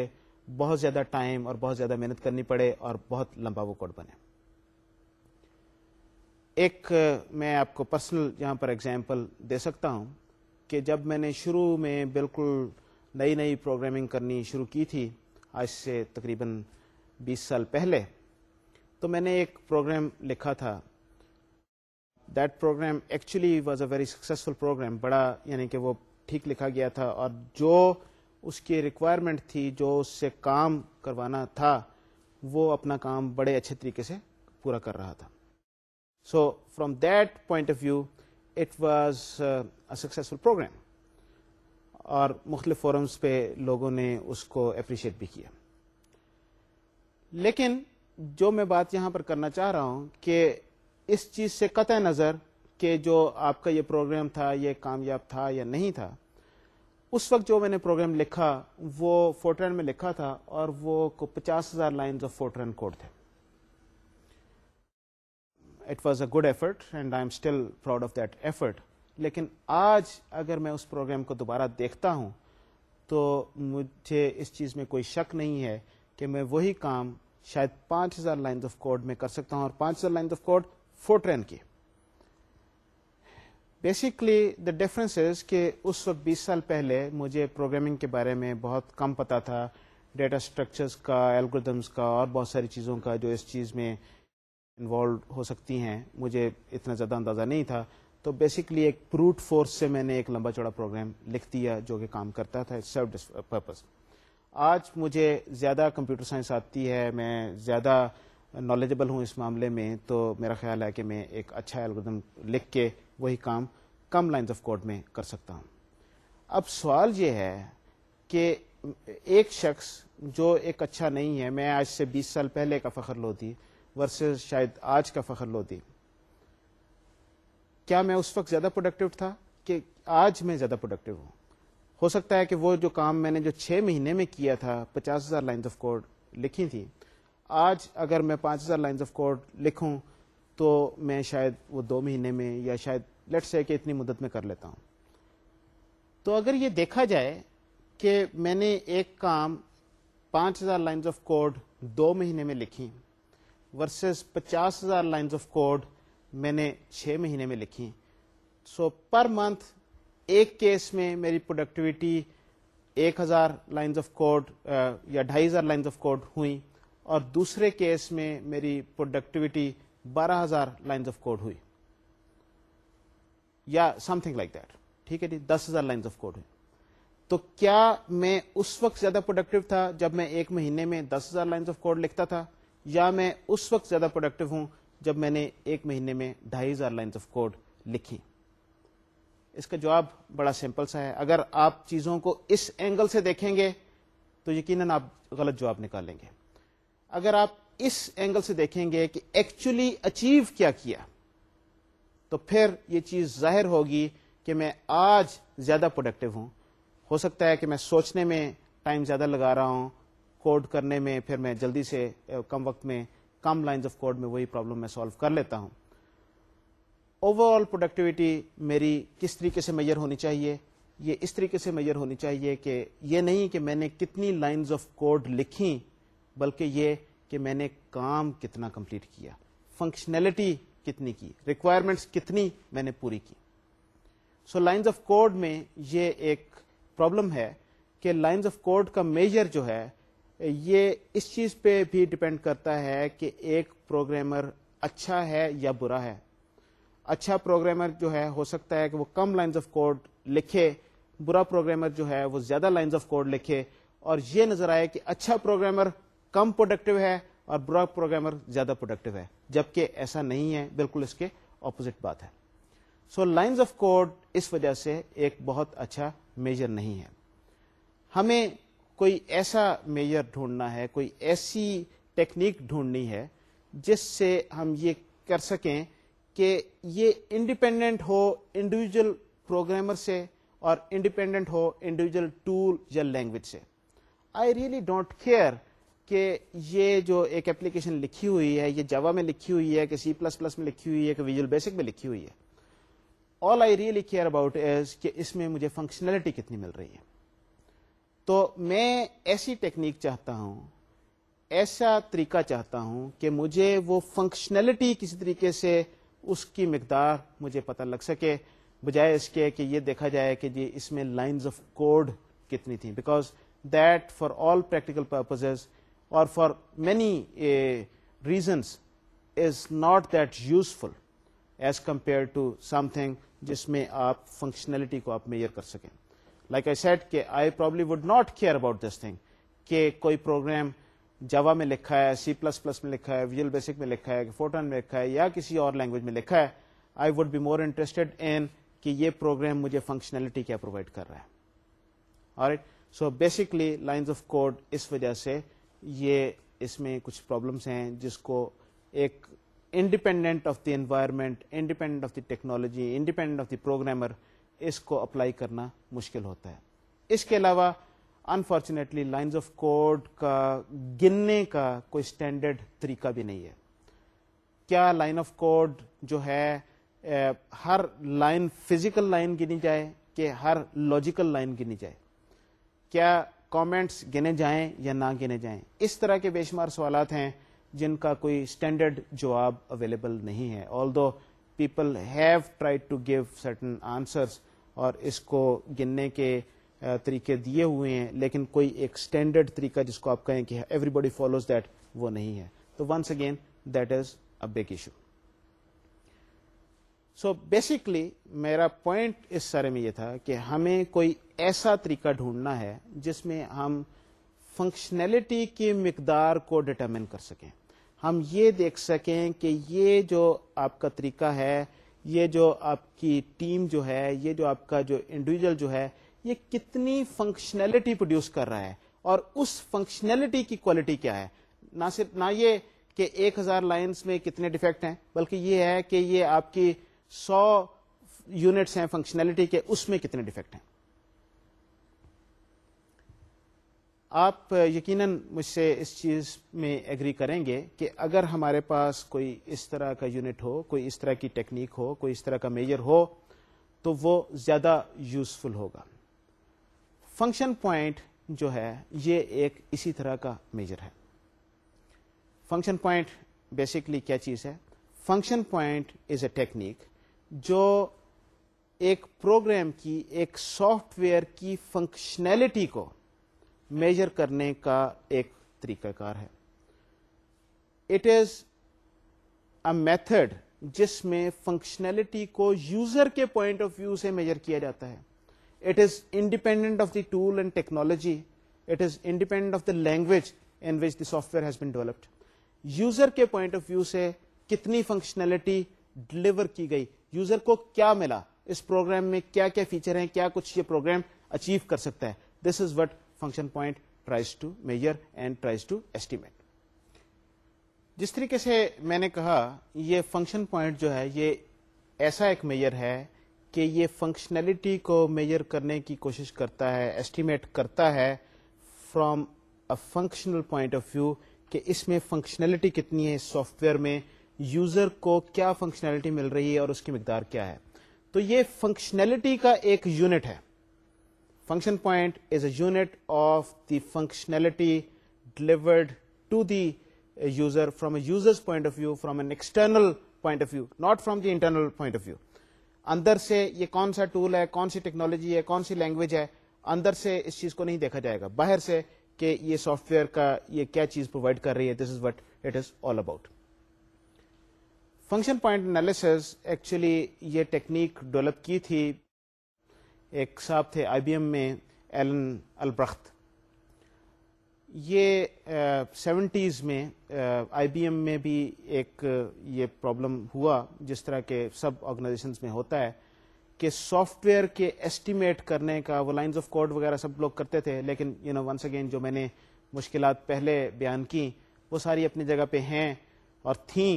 बहुत ज्यादा टाइम और बहुत ज्यादा मेहनत करनी पड़े और बहुत लंबा वो कोड बने एक मैं आपको पर्सनल यहाँ पर एग्जाम्पल दे सकता हूँ कि जब मैंने शुरू में बिल्कुल नई नई प्रोग्रामिंग करनी शुरू की थी आज से तकरीबन 20 साल पहले तो मैंने एक प्रोग्राम लिखा था that program actually was a very successful program बड़ा यानी कि वो ठीक लिखा गया था और जो उसकी रिक्वायरमेंट थी जो उससे काम करवाना था वो अपना काम बड़े अच्छे तरीके से पूरा कर रहा था so from that point of view it was a successful program और मुख्तलिफ फोरम्स पे लोगों ने उसको अप्रिशिएट भी किया लेकिन जो मैं बात यहाँ पर करना चाह रहा हूँ कि इस चीज़ से कत नज़र कि जो आपका ये प्रोग्राम था ये कामयाब था या नहीं था उस वक्त जो मैंने प्रोग्राम लिखा वो फोर्ट्रैन में लिखा था और वो पचास हजार लाइन ऑफ फोर्ट्रैन कोड थे it was a good effort and I am still proud of that effort लेकिन आज अगर मैं उस प्रोग्राम को दोबारा देखता हूं तो मुझे इस चीज में कोई शक नहीं है कि मैं वही काम शायद 5000 लाइंस ऑफ कोड में कर सकता हूं और 5000 लाइंस ऑफ कोड फोर्ट्रेन की बेसिकली द डिफरेंस इज कि उस वक्त 20 साल पहले मुझे प्रोग्रामिंग के बारे में बहुत कम पता था डेटा स्ट्रक्चर्स का एल्गोरिदम्स का और बहुत सारी चीज़ों का जो इस चीज़ में इन्वॉल्व हो सकती हैं मुझे इतना ज़्यादा अंदाज़ा नहीं था तो बेसिकली एक ब्रूट फोर्स से मैंने एक लंबा चौड़ा प्रोग्राम लिख दिया जो कि काम करता था सर्व पर्पज़ आज मुझे ज़्यादा कंप्यूटर साइंस आती है मैं ज़्यादा नॉलेजेबल हूँ इस मामले में तो मेरा ख्याल है कि मैं एक अच्छा एल्गोदम लिख के वही काम कम लाइन्स ऑफ कोड में कर सकता हूँ अब सवाल ये है कि एक शख्स जो एक अच्छा नहीं है मैं आज से 20 साल पहले का फ़खर लोधी वर्सेस शायद आज का फ़खर लोधी क्या मैं उस वक्त ज़्यादा प्रोडक्टिव था कि आज मैं ज़्यादा प्रोडक्टिव हूँ हो सकता है कि वो जो काम मैंने जो छः महीने में किया था पचास हज़ार लाइन्स ऑफ कोड लिखी थी आज अगर मैं पाँच हज़ार लाइन्स ऑफ कोड लिखूं तो मैं शायद वो दो महीने में या शायद लेट्स से कि इतनी मुद्दत में कर लेता हूं तो अगर ये देखा जाए कि मैंने एक काम पाँच हज़ार लाइन्स ऑफ कोड दो महीने में लिखी वर्सेस पचास हज़ार लाइन्स ऑफ कोड मैंने छः महीने में लिखी सो पर मंथ एक केस में मेरी प्रोडक्टिविटी 1000 लाइंस ऑफ कोड या 2500 लाइंस ऑफ कोड हुई और दूसरे केस में मेरी प्रोडक्टिविटी 12000 लाइंस ऑफ कोड हुई या समथिंग लाइक दैट ठीक है जी दस हजार लाइन्स ऑफ कोड हुई तो क्या मैं उस वक्त ज्यादा प्रोडक्टिव था जब मैं एक महीने में दस हजार लाइन्स ऑफ कोड लिखता था या मैं उस वक्त ज्यादा प्रोडक्टिव हूं जब मैंने एक महीने में ढाई हजार लाइन्स ऑफ कोड लिखी इसका जवाब बड़ा सिंपल सा है अगर आप चीजों को इस एंगल से देखेंगे तो यकीनन आप गलत जवाब निकालेंगे अगर आप इस एंगल से देखेंगे कि एक्चुअली अचीव क्या किया तो फिर ये चीज जाहिर होगी कि मैं आज ज्यादा प्रोडक्टिव हूं हो सकता है कि मैं सोचने में टाइम ज्यादा लगा रहा हूं कोड करने में फिर मैं जल्दी से कम वक्त में कम लाइंस ऑफ कोड में वही प्रॉब्लम मैं सॉल्व कर लेता हूं ओवरऑल प्रोडक्टिविटी मेरी किस तरीके से मेजर होनी चाहिए ये इस तरीके से मेजर होनी चाहिए कि ये नहीं कि मैंने कितनी लाइंस ऑफ कोड लिखी बल्कि ये कि मैंने काम कितना कंप्लीट किया फंक्शनैलिटी कितनी की रिक्वायरमेंट्स कितनी मैंने पूरी की सो लाइंस ऑफ कोड में ये एक प्रॉब्लम है कि लाइंस ऑफ कोड का मेजर जो है ये इस चीज पे भी डिपेंड करता है कि एक प्रोग्रामर अच्छा है या बुरा है अच्छा प्रोग्रामर जो है हो सकता है कि वो कम लाइंस ऑफ कोड लिखे बुरा प्रोग्रामर जो है वो ज्यादा लाइंस ऑफ कोड लिखे और ये नजर आए कि अच्छा प्रोग्रामर कम प्रोडक्टिव है और बुरा प्रोग्रामर ज्यादा प्रोडक्टिव है जबकि ऐसा नहीं है बिल्कुल इसके ऑपोजिट बात है सो लाइन्स ऑफ कोड इस वजह से एक बहुत अच्छा मेजर नहीं है हमें कोई ऐसा मेजर ढूंढना है कोई ऐसी टेक्निक ढूंढनी है जिससे हम ये कर सकें कि ये इंडिपेंडेंट हो इंडिविजुअल प्रोग्रामर से और इंडिपेंडेंट हो इंडिविजुअल टूल या लैंग्वेज से आई रियली डोंट केयर कि ये जो एक एप्लीकेशन लिखी हुई है ये जावा में लिखी हुई है कि सी प्लस प्लस में लिखी हुई है कि विजुअल बेसिक में लिखी हुई है all I really care about is कि इसमें मुझे फंक्शनलिटी कितनी मिल रही है तो मैं ऐसी टेक्निक चाहता हूं ऐसा तरीका चाहता हूं कि मुझे वो फंक्शनलिटी किसी तरीके से उसकी मकदार मुझे पता लग सके बजाय इसके कि ये देखा जाए कि जी इसमें लाइंस ऑफ कोड कितनी थी because that for all practical purposes or for many uh, reasons is not that useful as compared to something जिसमें आप functionality को आप measure कर सकें like I said कि I probably would not care about this thing कि कोई program जावा में लिखा है सी प्लस प्लस में लिखा है विजुअल बेसिक में लिखा है फोटन में लिखा है या किसी और लैंग्वेज में लिखा है I would be more interested in कि ये प्रोग्राम मुझे फंक्शनैलिटी क्या प्रोवाइड कर रहा है और so basically lines of code इस वजह से ये इसमें कुछ प्रॉब्लम्स हैं जिसको एक independent of the environment independent of the technology independent of the programmer इसको अप्लाई करना मुश्किल होता है इसके अलावा अनफॉर्चुनेटली लाइंस ऑफ कोड का गिनने का कोई स्टैंडर्ड तरीका भी नहीं है क्या लाइन ऑफ कोड जो है ए, हर लाइन फिजिकल लाइन गिनी जाए कि हर लॉजिकल लाइन गिनी जाए क्या कमेंट्स गिने जाएं या ना गिने जाएं इस तरह के बेशुमार सवाल हैं जिनका कोई स्टैंडर्ड जवाब अवेलेबल नहीं है although people have tried to give certain answers और इसको गिनने के तरीके दिए हुए हैं लेकिन कोई एक स्टैंडर्ड तरीका जिसको आप कहें कि एवरीबडी फॉलोज दैट वो नहीं है तो once again that is a big issue so so basically मेरा पॉइंट इस सारे में ये था कि हमें कोई ऐसा तरीका ढूंढना है जिसमें हम फंक्शनैलिटी की मकदार को डिटर्मिन कर सकें हम ये देख सकें कि ये जो आपका तरीका है ये जो आपकी टीम जो है ये जो आपका जो इंडिविजुअल जो है ये कितनी फंक्शनैलिटी प्रोड्यूस कर रहा है और उस फंक्शनैलिटी की क्वालिटी क्या है ना सिर्फ ना ये कि 1000 लाइंस में कितने डिफेक्ट हैं बल्कि ये है कि ये आपकी सौ यूनिट्स हैं फंक्शनैलिटी के उसमें कितने डिफेक्ट हैं आप यकीनन मुझसे इस चीज़ में एग्री करेंगे कि अगर हमारे पास कोई इस तरह का यूनिट हो कोई इस तरह की टेक्निक हो कोई इस तरह का मेजर हो तो वो ज़्यादा यूज़फुल होगा फंक्शन पॉइंट जो है ये एक इसी तरह का मेजर है फंक्शन पॉइंट बेसिकली क्या चीज़ है function point is a technique जो एक प्रोग्राम की एक सॉफ्टवेयर की फंक्शनैलिटी को मेजर करने का एक तरीकाकार है इट इज अ मेथड जिसमें फंक्शनैलिटी को यूजर के पॉइंट ऑफ व्यू से मेजर किया जाता है it is independent of the tool and technology it is independent of the language in which the software has been developed user के point of view से कितनी functionality deliver की गई user को क्या मिला इस प्रोग्राम में क्या क्या फीचर हैं क्या कुछ ये प्रोग्राम अचीव कर सकता है this is what function point tries to measure and tries to estimate जिस तरीके से मैंने कहा ये फंक्शन पॉइंट जो है ये ऐसा एक मेजर है कि ये फंक्शनैलिटी को मेजर करने की कोशिश करता है एस्टिमेट करता है from a functional point of view कि इसमें फंक्शनैलिटी कितनी है सॉफ्टवेयर में यूजर को क्या फंक्शनैलिटी मिल रही है और उसकी मकदार क्या है तो ये फंक्शनैलिटी का एक यूनिट है function point is a unit of the functionality delivered to the user from a user's point of view from an external point of view not from the internal point of view अंदर से ये कौन सा tool है कौन सी technology है कौन सी language है अंदर से इस चीज को नहीं देखा जाएगा बाहर से कि ये सॉफ्टवेयर का ये क्या चीज प्रोवाइड कर रही है this is what it is all about function point analysis actually ये टेक्निक डेवलप की थी एक साहब थे आईबीएम में एलन अलब्रख्त ये सेवेंटीज़ में आईबीएम में भी एक ये प्रॉब्लम हुआ जिस तरह के सब ऑर्गेनाइजेशंस में होता है कि सॉफ्टवेयर के एस्टिमेट करने का वो लाइंस ऑफ कोड वगैरह सब लोग करते थे लेकिन यू नो वंस अगेन जो मैंने मुश्किलात पहले बयान की वो सारी अपनी जगह पे हैं और थीं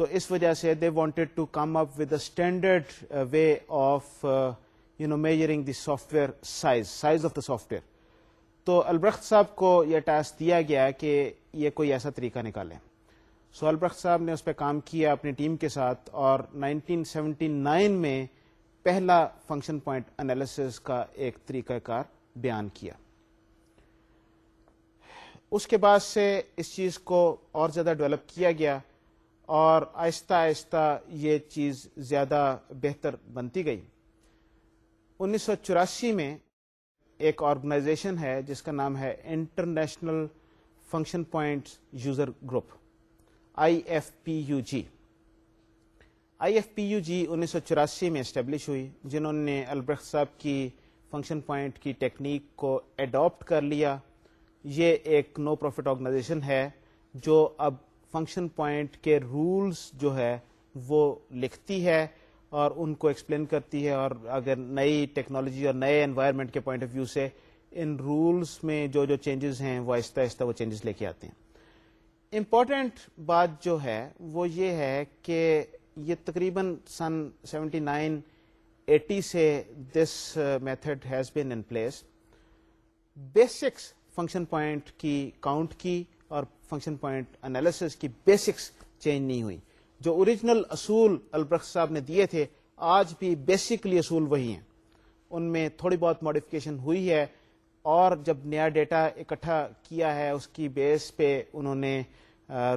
तो इस वजह से they wanted to come up with a standard way of you know measuring the software size size of the software तो अलब्रख्त साहब को यह टास्क दिया गया कि ये कोई ऐसा तरीका निकालें सो so, अलब्रख्त साहब ने उस पर काम किया अपनी टीम के साथ और 1979 में पहला फंक्शन पॉइंट एनालिसिस का एक तरीकाकार बयान किया उसके बाद से इस चीज को और ज्यादा डेवलप किया गया और आहिस्ता आहिस्ता ये चीज़ ज़्यादा बेहतर बनती गई उन्नीस में एक ऑर्गेनाइजेशन है जिसका नाम है International Function Point User Group I F P U G I F P U G उन्नीस में इस्टेब्लिश हुई जिन्होंने अल्ब्रेक्ट साहब की फंक्शन पॉइंट की टेक्निक को एडॉप्ट कर लिया ये एक नो प्रॉफिट ऑर्गेनाइजेशन है जो अब फंक्शन पॉइंट के रूल्स जो है वो लिखती है और उनको एक्सप्लेन करती है और अगर नई टेक्नोलॉजी और नए एनवायरनमेंट के पॉइंट ऑफ व्यू से इन रूल्स में जो जो चेंजेस हैं वो आहिस्ता आहिस्ता वो चेंजेस लेके आते हैं इम्पॉर्टेंट बात जो है वो ये है कि ये तकरीबन सन 79 80 से this method has been in place basics function point की काउंट की और फंक्शन पॉइंट एनालिसिस की बेसिक्स चेंज नहीं हुई जो ओरिजिनल असूल अलब्रख साहब ने दिए थे आज भी बेसिकली असूल वही हैं उनमें थोड़ी बहुत मॉडिफिकेशन हुई है और जब नया डेटा इकट्ठा किया है उसकी बेस पे उन्होंने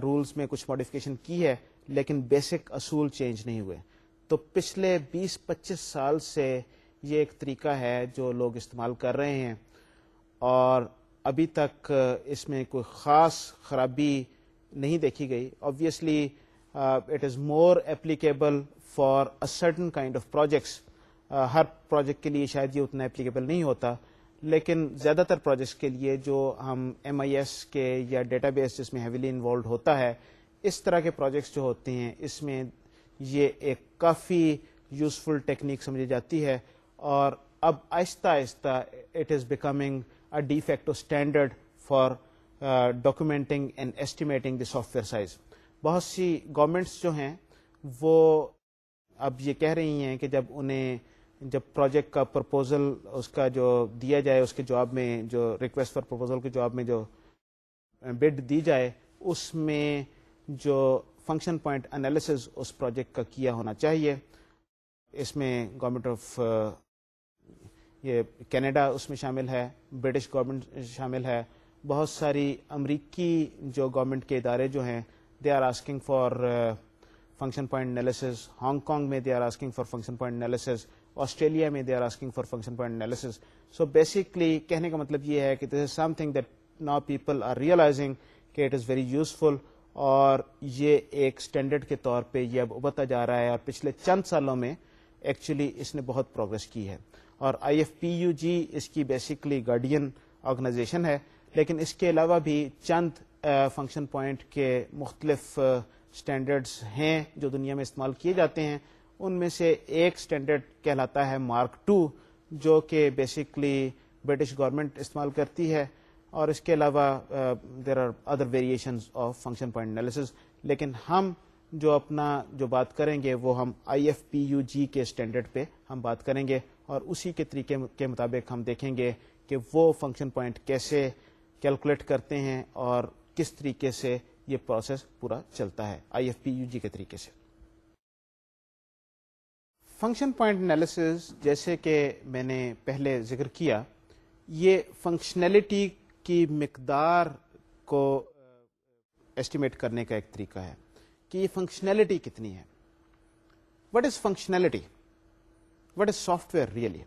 रूल्स में कुछ मॉडिफिकेशन की है लेकिन बेसिक असूल चेंज नहीं हुए तो पिछले 20-25 साल से ये एक तरीका है जो लोग इस्तेमाल कर रहे हैं और अभी तक इसमें कोई ख़ास खराबी नहीं देखी गई obviously it is more applicable for a certain kind of projects हर प्रोजेक्ट के लिए शायद ये उतना एप्लीकेबल नहीं होता लेकिन ज़्यादातर प्रोजेक्ट्स के लिए जो हम एम के या डेटाबेस जिसमें हैविली इन्वॉल्व होता है इस तरह के प्रोजेक्ट्स जो होते हैं इसमें ये एक काफ़ी यूजफुल टेक्निक समझी जाती है और अब आहिस्ता आहिस्ता it is becoming a de facto standard for uh, documenting and estimating the software size. बहुत सी गवर्नमेंट्स जो हैं वो अब ये कह रही हैं कि जब उन्हें जब प्रोजेक्ट का प्रपोजल उसका जो दिया जाए उसके जॉब में जो रिक्वेस्ट फॉर प्रपोजल के जॉब में जो बिड uh, दी जाए उसमें जो फंक्शन पॉइंट एनालिसिस उस प्रोजेक्ट का किया होना चाहिए इसमें गवर्नमेंट ऑफ ये कनाडा उसमें शामिल है ब्रिटिश गवर्नमेंट शामिल है बहुत सारी अमरीकी जो गवर्नमेंट के इदारे जो हैं they are asking for function point analysis Hong Kong में they are asking for function point analysis Australia में they are asking for function point analysis so basically कहने का मतलब ये है कि this is something that now people are realizing कि it is very useful और ये एक स्टैंडर्ड के तौर पे ये अब उबरता जा रहा है और पिछले चंद सालों में एक्चुअली इसने बहुत प्रोग्रेस की है और आईएफपीयूजी इसकी बेसिकली गार्डियन ऑर्गेनाइजेशन है लेकिन इसके अलावा भी चंद फंक्शन पॉइंट के मुख्तलिफ स्टैंडर्ड्स हैं जो दुनिया में इस्तेमाल किए जाते हैं उनमें से एक स्टैंडर्ड कहलाता है मार्क टू जो कि बेसिकली ब्रिटिश गवर्नमेंट इस्तेमाल करती है और इसके अलावा there are other variation of function point analysis लेकिन हम जो अपना जो बात करेंगे वो हम I F P U G के स्टैंडर्ड पे हम बात करेंगे और उसी के तरीके के मुताबिक हम देखेंगे कि वो फंक्शन पॉइंट कैसे कैलकुलेट करते हैं और किस तरीके से ये प्रोसेस पूरा चलता है आईएफपीयूजी के तरीके से फंक्शन पॉइंट एनालिसिस जैसे कि मैंने पहले जिक्र किया ये फंक्शनैलिटी की मकदार को एस्टिमेट करने का एक तरीका है कि ये फंक्शनैलिटी कितनी है what is functionality what is software really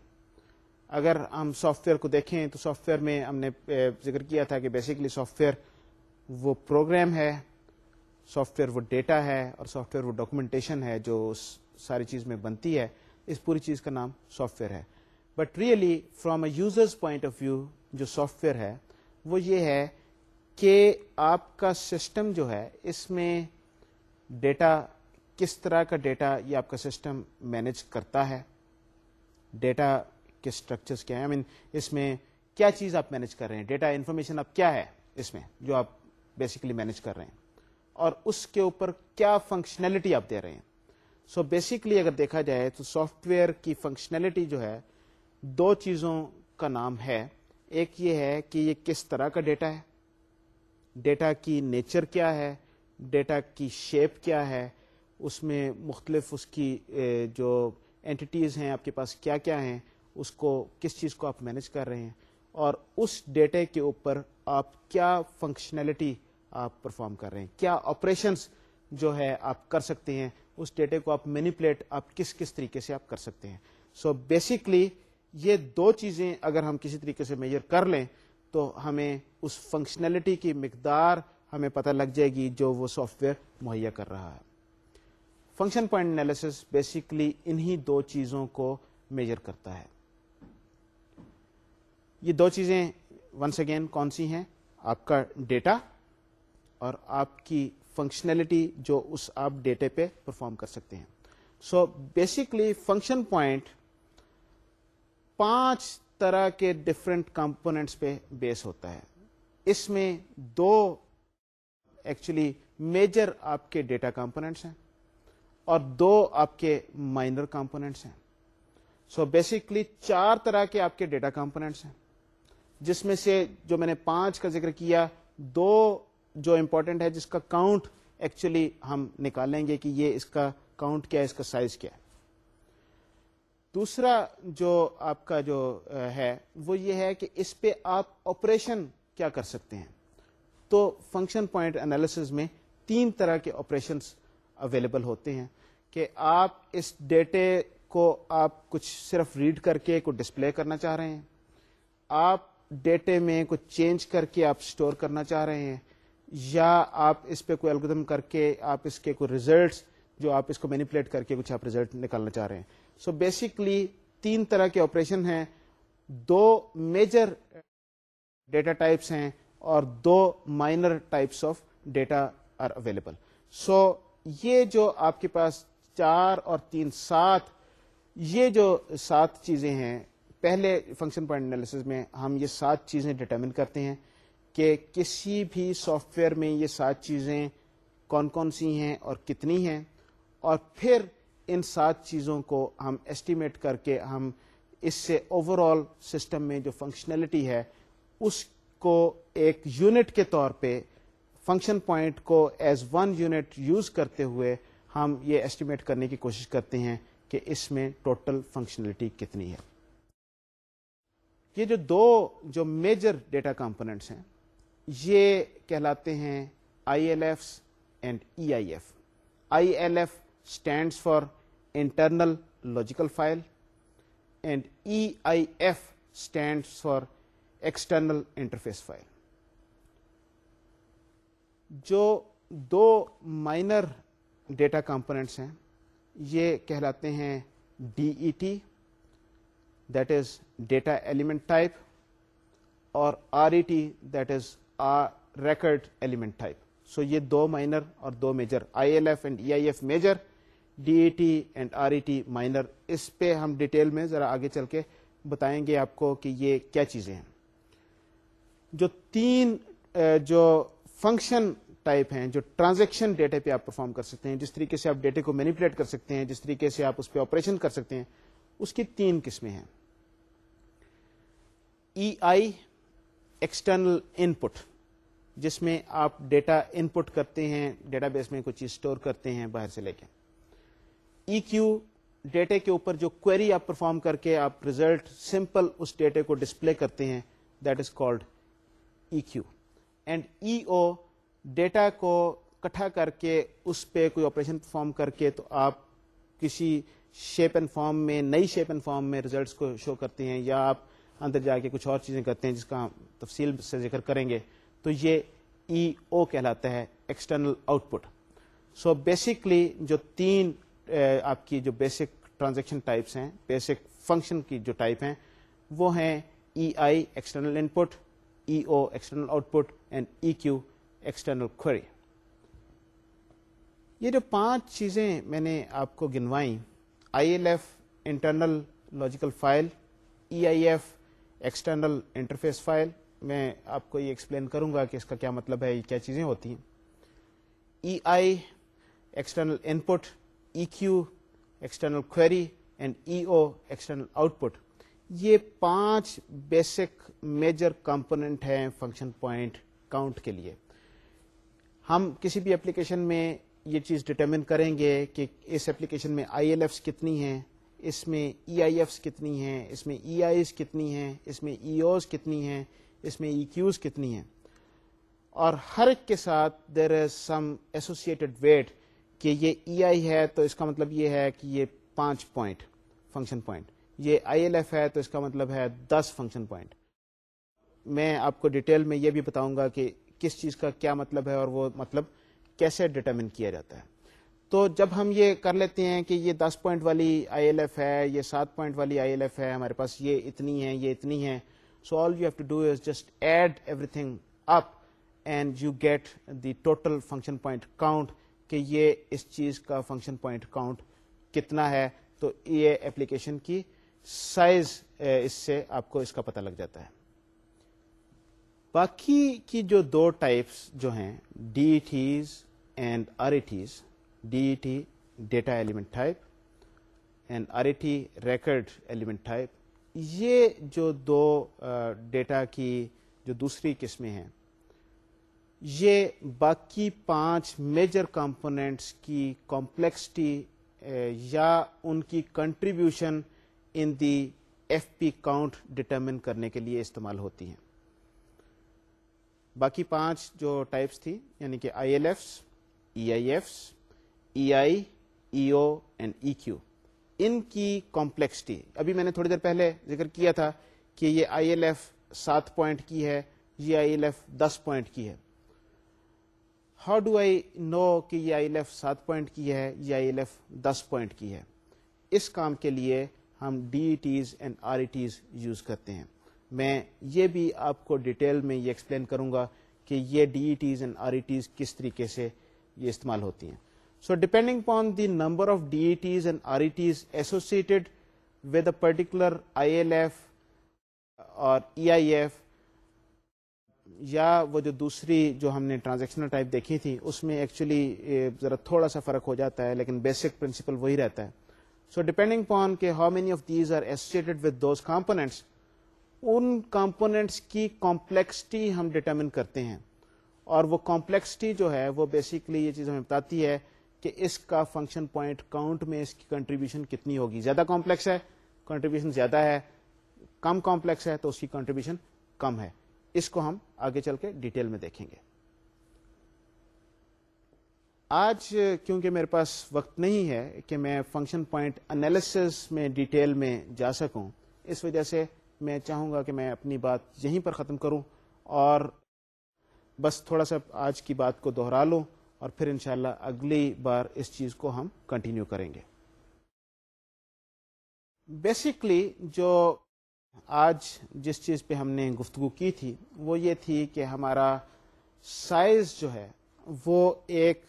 अगर हम सॉफ्टवेयर को देखें तो सॉफ्टवेयर में हमने जिक्र किया था कि बेसिकली सॉफ्टवेयर वो प्रोग्राम है सॉफ्टवेयर वो डेटा है और सॉफ्टवेयर वो डॉक्यूमेंटेशन है जो सारी चीज में बनती है इस पूरी चीज का नाम सॉफ्टवेयर है but really from a user's point of view जो सॉफ्टवेयर है वो ये है कि आपका सिस्टम जो है इसमें डेटा किस तरह का डेटा ये आपका सिस्टम मैनेज करता है डेटा के स्ट्रक्चर्स क्या है आई I मीन mean, इसमें क्या चीज आप मैनेज कर रहे हैं डेटा इन्फॉर्मेशन आप क्या है इसमें जो आप बेसिकली मैनेज कर रहे हैं और उसके ऊपर क्या फंक्शनैलिटी आप दे रहे हैं सो so बेसिकली अगर देखा जाए तो सॉफ्टवेयर की फंक्शनैलिटी जो है दो चीजों का नाम है एक ये है कि ये किस तरह का डेटा है डेटा की नेचर क्या है डेटा की शेप क्या है उसमें मुख्तलिफ उसकी जो एंटिटीज़ हैं आपके पास क्या क्या हैं उसको किस चीज़ को आप मैनेज कर रहे हैं और उस डेटे के ऊपर आप क्या फंक्शनैलिटी आप परफॉर्म कर रहे हैं क्या ऑपरेशंस जो है आप कर सकते हैं उस डेटे को आप मैनिपुलेट आप किस किस तरीके से आप कर सकते हैं सो so बेसिकली ये दो चीज़ें अगर हम किसी तरीके से मेजर कर लें तो हमें उस फंक्शनैलिटी की मकदार हमें पता लग जाएगी जो वो सॉफ्टवेयर मुहैया कर रहा है फंक्शन पॉइंट एनालिसिस बेसिकली इन्हीं दो चीजों को मेजर करता है ये दो चीजें वंस अगेन कौन सी हैं आपका डेटा और आपकी फंक्शनैलिटी जो उस आप डेटे पे परफॉर्म कर सकते हैं सो बेसिकली फंक्शन पॉइंट पांच तरह के डिफरेंट कंपोनेंट्स पे बेस होता है इसमें दो एक्चुअली मेजर आपके डेटा कंपोनेंट्स हैं और दो आपके माइनर कंपोनेंट्स हैं सो बेसिकली चार तरह के आपके डेटा कंपोनेंट्स हैं जिसमें से जो मैंने पांच का जिक्र किया दो जो इंपॉर्टेंट है जिसका काउंट एक्चुअली हम निकालेंगे कि ये इसका काउंट क्या है इसका साइज क्या है दूसरा जो आपका जो है वो ये है कि इस पे आप ऑपरेशन क्या कर सकते हैं तो फंक्शन पॉइंट एनालिसिस में तीन तरह के ऑपरेशंस अवेलेबल होते हैं कि आप इस डेटे को आप कुछ सिर्फ रीड करके कुछ डिस्प्ले करना चाह रहे हैं आप डेटे में कुछ चेंज करके आप स्टोर करना चाह रहे हैं या आप इस पर कोई एल्गोदम करके आप इसके कोई रिजल्ट्स जो आप इसको मैनिपुलेट करके कुछ आप रिजल्ट निकालना चाह रहे हैं सो so बेसिकली तीन तरह के ऑपरेशन हैं दो मेजर डेटा टाइप्स हैं और दो minor types of data are available so ये जो आपके पास चार और तीन सात ये जो सात चीज़ें हैं पहले फंक्शन पॉइंट एनालिसिस में हम ये सात चीज़ें डिटर्मिन करते हैं कि किसी भी सॉफ्टवेयर में ये सात चीज़ें कौन कौन सी हैं और कितनी हैं और फिर इन सात चीज़ों को हम एस्टिमेट करके हम इससे ओवरऑल सिस्टम में जो फंक्शनलिटी है उसको एक यूनिट के तौर पे फंक्शन पॉइंट को एज वन यूनिट यूज़ करते हुए हम ये एस्टिमेट करने की कोशिश करते हैं कि इसमें टोटल फंक्शनलिटी कितनी है ये जो दो जो मेजर डेटा कंपोनेंट्स हैं ये कहलाते हैं I L F and E I F I L F stand for internal logical file and E I F stand for external interface file जो दो माइनर डेटा कंपोनेंट्स हैं ये कहलाते हैं D that is data element type और R E T that is R record element type so ये दो minor और दो major I L F and E I F major D and are E T minor इस पे हम detail में जरा आगे चल के बताएंगे आपको कि ये क्या चीजें हैं जो तीन जो फंक्शन टाइप हैं जो ट्रांजेक्शन डेटे पे आप परफॉर्म कर सकते हैं जिस तरीके से आप डेटे को मैनिपुलेट कर सकते हैं जिस तरीके से आप उस पर ऑपरेशन कर सकते हैं उसकी तीन किस्में हैं ई आई एक्सटर्नल इनपुट जिसमें आप डेटा इनपुट करते हैं डेटाबेस में कुछ चीज स्टोर करते हैं बाहर से लेके ई क्यू डेटे के ऊपर जो क्वेरी आप परफॉर्म करके आप रिजल्ट सिंपल उस डेटे को डिस्प्ले करते हैं that is called E Q and E O data को इकट्ठा करके उस पर कोई ऑपरेशन परफॉर्म करके तो आप किसी शेप एंड फॉर्म में नई शेप एंड फॉर्म में रिजल्ट्स को शो करते हैं या आप अंदर जाके कुछ और चीज़ें करते हैं जिसका हम तफसील से जिक्र करेंगे तो ये ई e ओ कहलाता है एक्सटर्नल आउटपुट सो बेसिकली जो तीन आपकी जो बेसिक ट्रांजेक्शन टाइप्स हैं बेसिक फंक्शन की जो टाइप हैं वो हैं E I external input E O external output and E Q external query ये जो पांच चीज़ें मैंने आपको गिनवाई ILF internal logical file EIF external interface file मैं आपको ये एक्सप्लेन करूंगा कि इसका क्या मतलब है ये क्या चीज़ें होती हैं E I external input E Q external query and E O external output ये पांच बेसिक मेजर कंपोनेंट हैं फंक्शन पॉइंट काउंट के लिए हम किसी भी एप्लीकेशन में ये चीज़ डिटरमिन करेंगे कि इस एप्लीकेशन में आई कितनी हैं इसमें ई e कितनी हैं इसमें ई e कितनी हैं इसमें ई e कितनी हैं इसमें ई कितनी हैं और हर एक के साथ there is some associated weight कि ये ई आई है तो इसका मतलब ये है कि ये पांच पॉइंट फंक्शन पॉइंट ये आई एल एफ है तो इसका मतलब है दस फंक्शन पॉइंट मैं आपको डिटेल में ये भी बताऊंगा कि किस चीज का क्या मतलब है और वो मतलब कैसे डिटर्मिन किया जाता है तो जब हम ये कर लेते हैं कि ये दस पॉइंट वाली आईएलएफ है ये सात पॉइंट वाली आईएलएफ है हमारे पास ये इतनी है ये इतनी है so all you have to do is just add everything up and you get the total function point count कि ये इस चीज का फंक्शन पॉइंट काउंट कितना है तो ये एप्लीकेशन की साइज इससे आपको इसका पता लग जाता है बाकी की जो दो टाइप्स जो हैं DETs and RETs D T data element type and RET record element type ये जो दो डेटा uh, की जो दूसरी किस्में हैं ये बाकी पांच मेजर कंपोनेंट्स की कॉम्प्लेक्सिटी या उनकी contribution in the FP count determine करने के लिए इस्तेमाल होती हैं बाकी पांच जो टाइप्स थी यानी कि I L Fs E I Fs E I E O and E Q इनकी कॉम्प्लेक्सिटी अभी मैंने थोड़ी देर पहले जिक्र किया था कि ये आई एल एफ सात पॉइंट की है ये आई एल एफ दस पॉइंट की है हाउ डू आई नो कि ये आई एल एफ सात पॉइंट की है ये आई एल एफ दस पॉइंट की है इस काम के लिए हम DETs and RETs use करते हैं मैं ये भी आपको डिटेल में ये एक्सप्लेन करूंगा कि ये डीईटीज एंड आरईटीज किस तरीके से ये इस्तेमाल होती हैं so depending upon the number of DETs and RETs associated with a particular ILF और ईआईएफ या वो जो दूसरी जो हमने ट्रांजेक्शनल टाइप देखी थी उसमें एक्चुअली ज़रा थोड़ा सा फर्क हो जाता है लेकिन बेसिक प्रिंसिपल वही रहता है सो डिपेंडिंग अपॉन के how many of these are associated with those components उन कंपोनेंट्स की कॉम्प्लेक्सिटी हम डिटरमिन करते हैं और वो कॉम्प्लेक्सिटी जो है वो बेसिकली ये चीज हमें बताती है कि इसका फंक्शन पॉइंट काउंट में इसकी कंट्रीब्यूशन कितनी होगी ज्यादा कॉम्प्लेक्स है कंट्रीब्यूशन ज्यादा है कम कॉम्प्लेक्स है तो उसकी कंट्रीब्यूशन कम है इसको हम आगे चल के डिटेल में देखेंगे आज क्योंकि मेरे पास वक्त नहीं है कि मैं फंक्शन पॉइंट एनालिसिस में डिटेल में जा सकूं इस वजह से मैं चाहूँगा कि मैं अपनी बात यहीं पर ख़त्म करूँ और बस थोड़ा सा आज की बात को दोहरा लूँ और फिर इंशाल्लाह अगली बार इस चीज़ को हम कंटिन्यू करेंगे बेसिकली जो आज जिस चीज़ पे हमने गुफ्तु की थी वो ये थी कि हमारा साइज जो है वो एक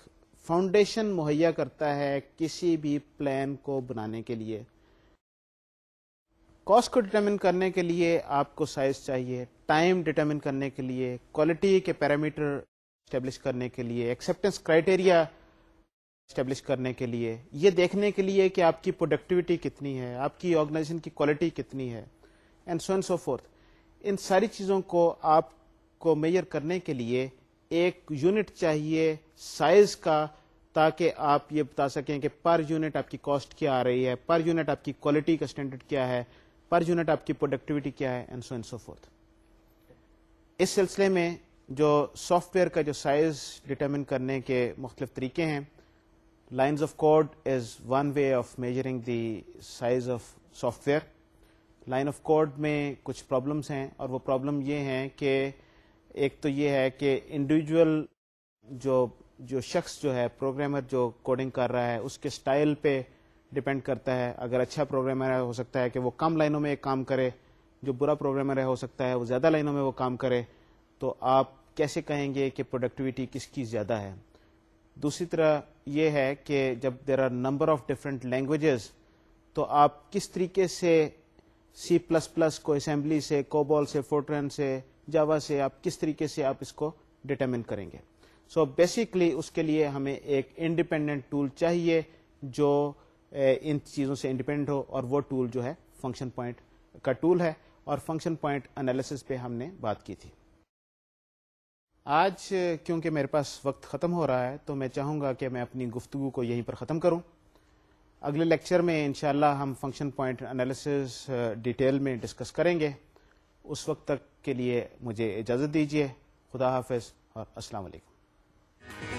फाउंडेशन मुहैया करता है किसी भी प्लान को बनाने के लिए कॉस्ट को डिटरमिन करने के लिए आपको साइज चाहिए टाइम डिटरमिन करने के लिए क्वालिटी के पैरामीटर स्टेब्लिश करने के लिए एक्सेप्टेंस क्राइटेरिया स्टेब्लिश करने के लिए ये देखने के लिए कि आपकी प्रोडक्टिविटी कितनी है आपकी ऑर्गेनाइजेशन की क्वालिटी कितनी है and so and so forth इन सारी चीज़ों को आपको मेजर करने के लिए एक यूनिट चाहिए साइज का ताकि आप ये बता सकें कि पर यूनिट आपकी कॉस्ट क्या आ रही है पर यूनिट आपकी क्वालिटी का स्टैंडर्ड क्या है पर यूनिट आपकी प्रोडक्टिविटी क्या है and so and so forth इस सिलसिले में जो सॉफ्टवेयर का जो साइज डिटर्मिन करने के मुख्तलिफ तरीके हैं lines of code is one way of measuring the size of software line of code में कुछ problems हैं और वो problem ये हैं कि एक तो ये है कि individual जो जो शख्स जो है प्रोग्रामर जो कोडिंग कर रहा है उसके स्टाइल पे डिपेंड करता है अगर अच्छा प्रोग्रामर है हो सकता है कि वो कम लाइनों में एक काम करे जो बुरा प्रोग्रामर है हो सकता है वो ज़्यादा लाइनों में वो काम करे तो आप कैसे कहेंगे कि प्रोडक्टिविटी किसकी ज़्यादा है दूसरी तरह यह है कि जब there are number of different languages तो आप किस तरीके से सी प्लस प्लस को असेंबली से कोबॉल से फोट्रन से जावा से आप किस तरीके से आप इसको डिटर्मिन करेंगे सो so बेसिकली उसके लिए हमें एक इंडिपेंडेंट टूल चाहिए जो इन चीज़ों से इंडिपेंडेंट हो और वो टूल जो है फंक्शन पॉइंट का टूल है और फंक्शन पॉइंट एनालिसिस पे हमने बात की थी आज क्योंकि मेरे पास वक्त ख़त्म हो रहा है तो मैं चाहूँगा कि मैं अपनी गुफ्तु को यहीं पर ख़त्म करूँ अगले लेक्चर में इनशाला हम फंक्शन पॉइंट एनालिसिस डिटेल में डिस्कस करेंगे उस वक्त तक के लिए मुझे इजाज़त दीजिए खुदा हाफिज़ और अस्सलाम वालेकुम